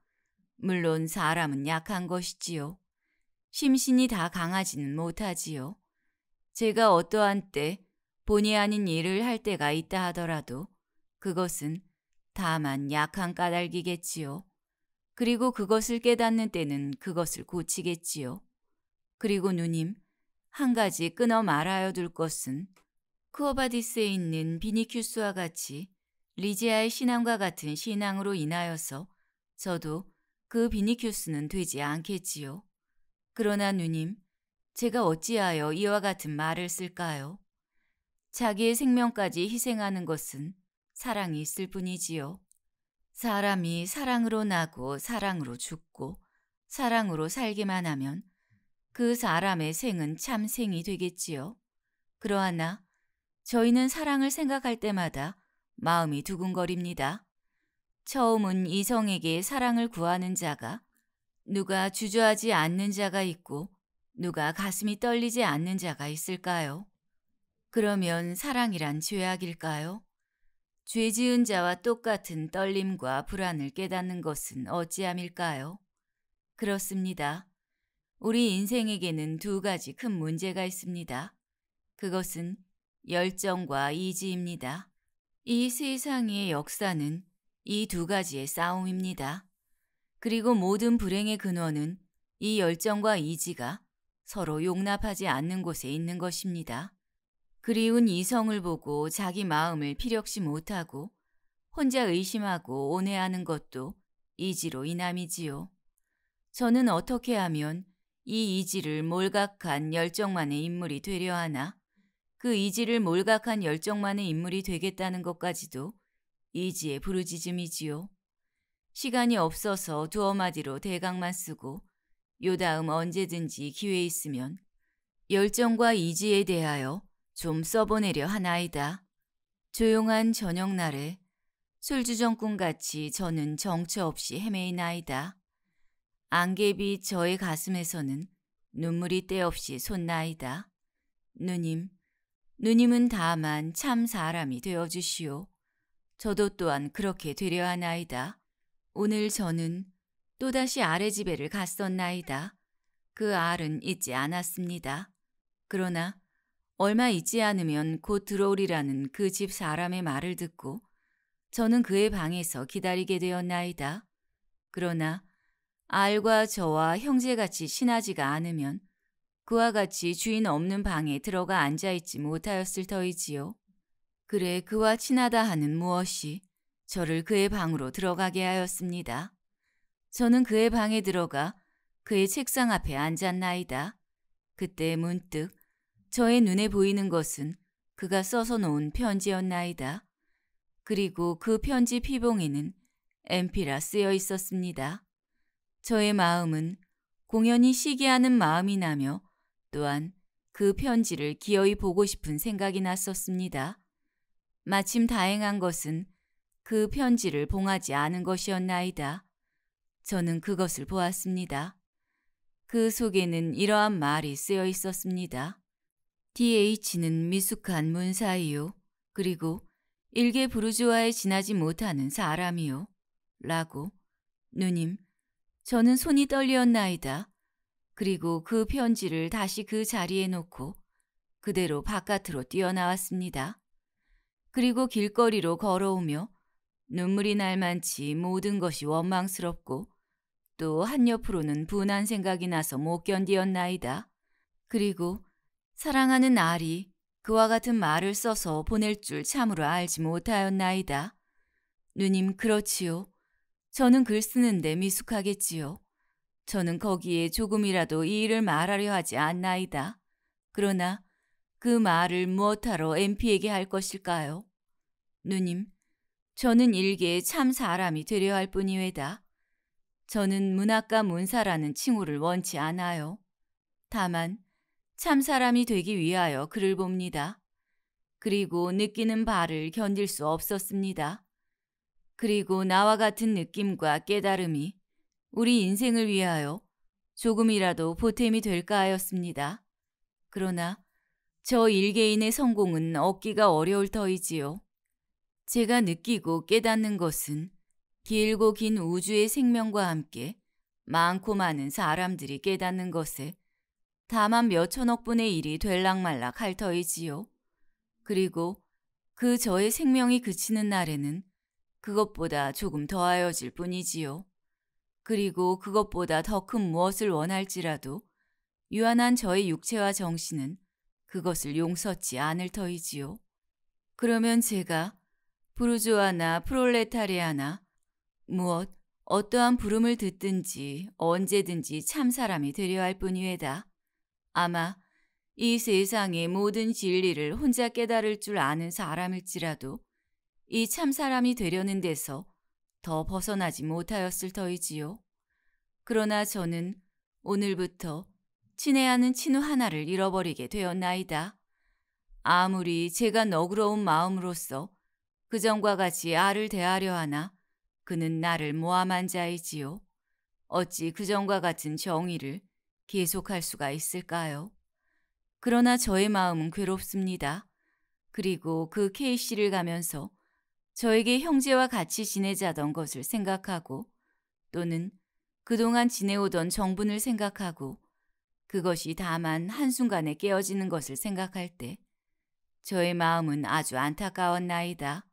물론 사람은 약한 것이지요. 심신이 다 강하지는 못하지요. 제가 어떠한 때 본의 아닌 일을 할 때가 있다 하더라도 그것은 다만 약한 까닭이겠지요. 그리고 그것을 깨닫는 때는 그것을 고치겠지요. 그리고 누님, 한 가지 끊어 말하여 둘 것은 쿠어바디스에 있는 비니큐스와 같이 리지아의 신앙과 같은 신앙으로 인하여서 저도 그 비니큐스는 되지 않겠지요. 그러나 누님, 제가 어찌하여 이와 같은 말을 쓸까요? 자기의 생명까지 희생하는 것은 사랑이 있을 뿐이지요. 사람이 사랑으로 나고 사랑으로 죽고 사랑으로 살기만 하면 그 사람의 생은 참 생이 되겠지요. 그러하나 저희는 사랑을 생각할 때마다 마음이 두근거립니다. 처음은 이성에게 사랑을 구하는 자가 누가 주저하지 않는 자가 있고 누가 가슴이 떨리지 않는 자가 있을까요? 그러면 사랑이란 죄악일까요? 죄 지은 자와 똑같은 떨림과 불안을 깨닫는 것은 어찌함일까요? 그렇습니다. 우리 인생에게는 두 가지 큰 문제가 있습니다. 그것은 열정과 이지입니다. 이 세상의 역사는 이두 가지의 싸움입니다. 그리고 모든 불행의 근원은 이 열정과 이지가 서로 용납하지 않는 곳에 있는 것입니다. 그리운 이성을 보고 자기 마음을 피력시 못하고 혼자 의심하고 온해하는 것도 이지로 인함이지요. 저는 어떻게 하면 이 이지를 몰각한 열정만의 인물이 되려 하나 그 이지를 몰각한 열정만의 인물이 되겠다는 것까지도 이지의 부르짖음이지요. 시간이 없어서 두어 마디로 대강만 쓰고 요 다음 언제든지 기회 있으면 열정과 이지에 대하여 좀 써보내려 하나이다. 조용한 저녁날에 술주정꾼같이 저는 정처 없이 헤매인아이다 안개비 저의 가슴에서는 눈물이 때없이 솟나이다. 누님, 누님은 다만 참 사람이 되어주시오. 저도 또한 그렇게 되려 하나이다. 오늘 저는 또다시 아래 집에를 갔었나이다. 그 알은 잊지 않았습니다. 그러나 얼마 잊지 않으면 곧 들어오리라는 그 집 사람의 말을 듣고 저는 그의 방에서 기다리게 되었나이다. 그러나 알과 저와 형제같이 친하지가 않으면 그와 같이 주인 없는 방에 들어가 앉아있지 못하였을 터이지요. 그래 그와 친하다 하는 무엇이 저를 그의 방으로 들어가게 하였습니다. 저는 그의 방에 들어가 그의 책상 앞에 앉았나이다. 그때 문득 저의 눈에 보이는 것은 그가 써서 놓은 편지였나이다. 그리고 그 편지 피봉에는 엠피라 쓰여 있었습니다. 저의 마음은 공연히 시기하는 마음이 나며 또한 그 편지를 기어이 보고 싶은 생각이 났었습니다. 마침 다행한 것은 그 편지를 봉하지 않은 것이었나이다. 저는 그것을 보았습니다. 그 속에는 이러한 말이 쓰여 있었습니다. DH는 미숙한 문사이요. 그리고 일개 부르주아에 지나지 못하는 사람이요. 라고. 누님, 저는 손이 떨리었나이다. 그리고 그 편지를 다시 그 자리에 놓고 그대로 바깥으로 뛰어나왔습니다. 그리고 길거리로 걸어오며 눈물이 날 만치 모든 것이 원망스럽고 또 한옆으로는 분한 생각이 나서 못 견디었나이다. 그리고 사랑하는 알이 그와 같은 말을 써서 보낼 줄 참으로 알지 못하였나이다. 누님 그렇지요. 저는 글 쓰는데 미숙하겠지요. 저는 거기에 조금이라도 이 일을 말하려 하지 않나이다. 그러나 그 말을 무엇하러 MP에게 할 것일까요? 누님, 저는 일개의 참 사람이 되려 할 뿐이외다. 저는 문학가 문사라는 칭호를 원치 않아요. 다만 참 사람이 되기 위하여 글을 봅니다. 그리고 느끼는 바를 견딜 수 없었습니다. 그리고 나와 같은 느낌과 깨달음이 우리 인생을 위하여 조금이라도 보탬이 될까 하였습니다. 그러나 저 일개인의 성공은 얻기가 어려울 터이지요. 제가 느끼고 깨닫는 것은 길고 긴 우주의 생명과 함께 많고 많은 사람들이 깨닫는 것에 다만 몇천억분의 일이 될락말락 할 터이지요. 그리고 그 저의 생명이 그치는 날에는 그것보다 조금 더하여질 뿐이지요. 그리고 그것보다 더 큰 무엇을 원할지라도 유한한 저의 육체와 정신은 그것을 용서치 않을 터이지요. 그러면 제가 부르주아나 프롤레타리아나 무엇 어떠한 부름을 듣든지 언제든지 참 사람이 되려 할 뿐이외다. 아마 이 세상의 모든 진리를 혼자 깨달을 줄 아는 사람일지라도 이 참 사람이 되려는 데서 더 벗어나지 못하였을 터이지요. 그러나 저는 오늘부터 친애하는 친우 하나를 잃어버리게 되었나이다. 아무리 제가 너그러운 마음으로서 그 전과 같이 아를 대하려 하나 그는 나를 모함한 자이지요. 어찌 그 전과 같은 정의를 계속할 수가 있을까요? 그러나 저의 마음은 괴롭습니다. 그리고 그 K씨를 가면서 저에게 형제와 같이 지내자던 것을 생각하고 또는 그동안 지내오던 정분을 생각하고 그것이 다만 한순간에 깨어지는 것을 생각할 때 저의 마음은 아주 안타까웠나이다.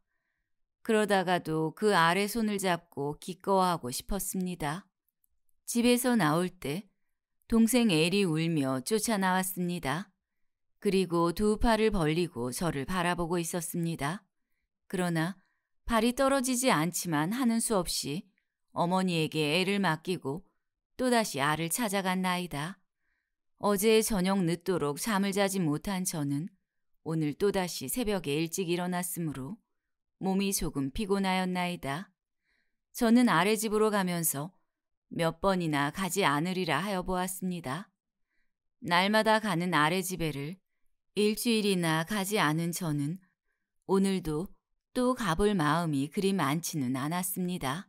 그러다가도 그 아래 손을 잡고 기꺼워하고 싶었습니다. 집에서 나올 때 동생 엘이 울며 쫓아나왔습니다. 그리고 두 팔을 벌리고 저를 바라보고 있었습니다. 그러나 발이 떨어지지 않지만 하는 수 없이 어머니에게 애를 맡기고 또다시 알을 찾아간 나이다. 어제 저녁 늦도록 잠을 자지 못한 저는 오늘 또다시 새벽에 일찍 일어났으므로 몸이 조금 피곤하였나이다. 저는 아래 집으로 가면서 몇 번이나 가지 않으리라 하여 보았습니다. 날마다 가는 아래 집에를 일주일이나 가지 않은 저는 오늘도 또 가볼 마음이 그리 많지는 않았습니다.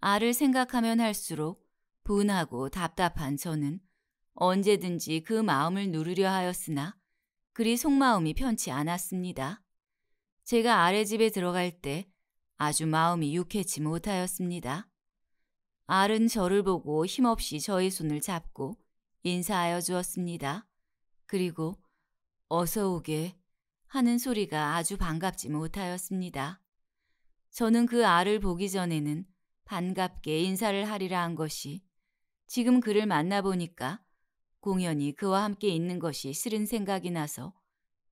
아를 생각하면 할수록 분하고 답답한 저는 언제든지 그 마음을 누르려 하였으나 그리 속마음이 편치 않았습니다. 제가 아래 집에 들어갈 때 아주 마음이 유쾌치 못하였습니다. 알은 저를 보고 힘없이 저의 손을 잡고 인사하여 주었습니다. 그리고 어서 오게 하는 소리가 아주 반갑지 못하였습니다. 저는 그 알을 보기 전에는 반갑게 인사를 하리라 한 것이 지금 그를 만나보니까 공연이 그와 함께 있는 것이 싫은 생각이 나서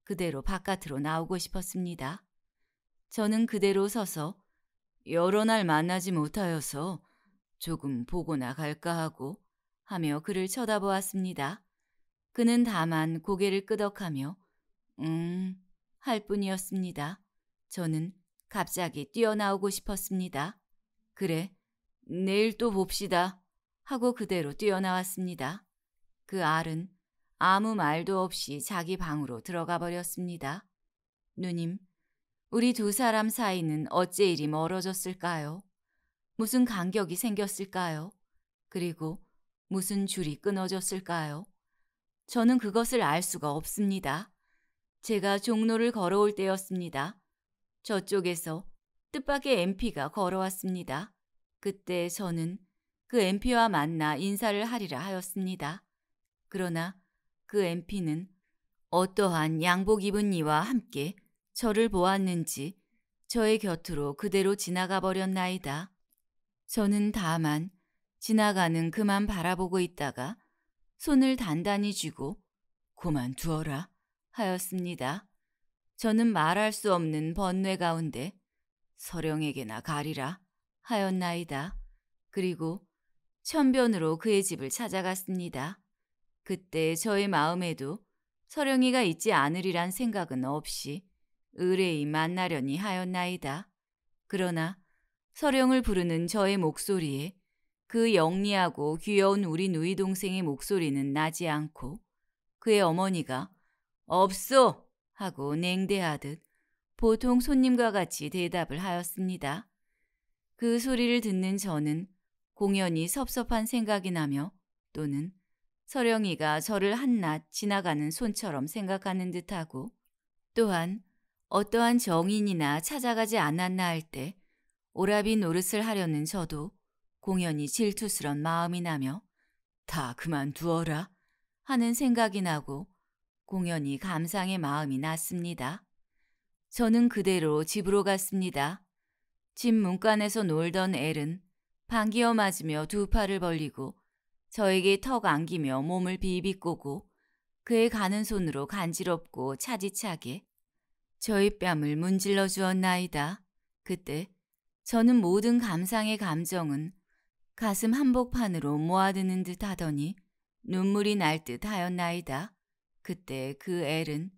그대로 바깥으로 나오고 싶었습니다. 저는 그대로 서서 여러 날 만나지 못하여서 조금 보고 나갈까 하고 하며 그를 쳐다보았습니다. 그는 다만 고개를 끄덕하며 음 할 뿐이었습니다. 저는 갑자기 뛰어나오고 싶었습니다. 그래 내일 또 봅시다 하고 그대로 뛰어나왔습니다. 그 알은 아무 말도 없이 자기 방으로 들어가 버렸습니다. 누님, 우리 두 사람 사이는 어째 이리 멀어졌을까요? 무슨 간격이 생겼을까요? 그리고 무슨 줄이 끊어졌을까요? 저는 그것을 알 수가 없습니다. 제가 종로를 걸어올 때였습니다. 저쪽에서 뜻밖의 MP가 걸어왔습니다. 그때 저는 그 MP와 만나 인사를 하리라 하였습니다. 그러나 그 MP는 어떠한 양복 입은 이와 함께 저를 보았는지 저의 곁으로 그대로 지나가 버렸나이다. 저는 다만 지나가는 그만 바라보고 있다가 손을 단단히 쥐고 고만두어라 하였습니다. 저는 말할 수 없는 번뇌 가운데 서령에게나 가리라 하였나이다. 그리고 천변으로 그의 집을 찾아갔습니다. 그때 저의 마음에도 서령이가 있지 않으리란 생각은 없이 의뢰이 만나려니 하였나이다. 그러나 서령을 부르는 저의 목소리에 그 영리하고 귀여운 우리 누이 동생의 목소리는 나지 않고 그의 어머니가 없소 하고 냉대하듯 보통 손님과 같이 대답을 하였습니다. 그 소리를 듣는 저는 공연히 섭섭한 생각이 나며 또는 서령이가 저를 한낱 지나가는 손처럼 생각하는 듯하고 또한 어떠한 정인이나 찾아가지 않았나 할 때 오라비 노릇을 하려는 저도 공연히 질투스런 마음이 나며 다 그만두어라 하는 생각이 나고 공연히 감상의 마음이 났습니다. 저는 그대로 집으로 갔습니다. 집 문간에서 놀던 엘은 방귀어 맞으며 두 팔을 벌리고 저에게 턱 안기며 몸을 비비꼬고 그의 가는 손으로 간지럽고 차지차게 저의 뺨을 문질러 주었나이다. 그때 저는 모든 감상의 감정은 가슴 한복판으로 모아드는 듯 하더니 눈물이 날 듯 하였나이다. 그때 그 엘은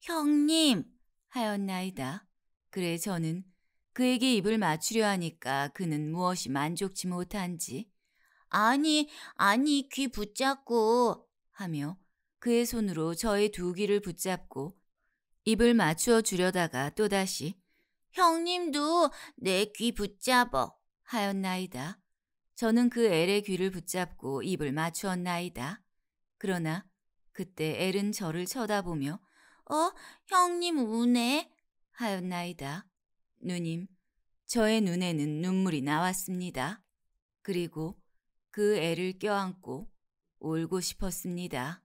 형님 하였나이다. 그래 저는 그에게 입을 맞추려 하니까 그는 무엇이 만족치 못한지 아니, 아니, 귀 붙잡고 하며 그의 손으로 저의 두 귀를 붙잡고 입을 맞추어 주려다가 또다시 형님도 내 귀 붙잡어 하였나이다. 저는 그 엘의 귀를 붙잡고 입을 맞추었나이다. 그러나 그때 엘은 저를 쳐다보며 어? 형님 우네? 하였나이다. 누님, 저의 눈에는 눈물이 나왔습니다. 그리고 그 애를 껴안고 울고 싶었습니다.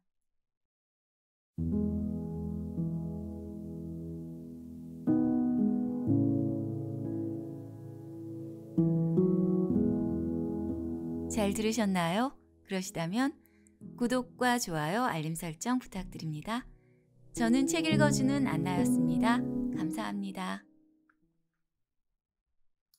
잘 들으셨나요? 그러시다면 구독과 좋아요, 알림 설정 부탁드립니다. 저는 책 읽어주는 안나였습니다. 감사합니다.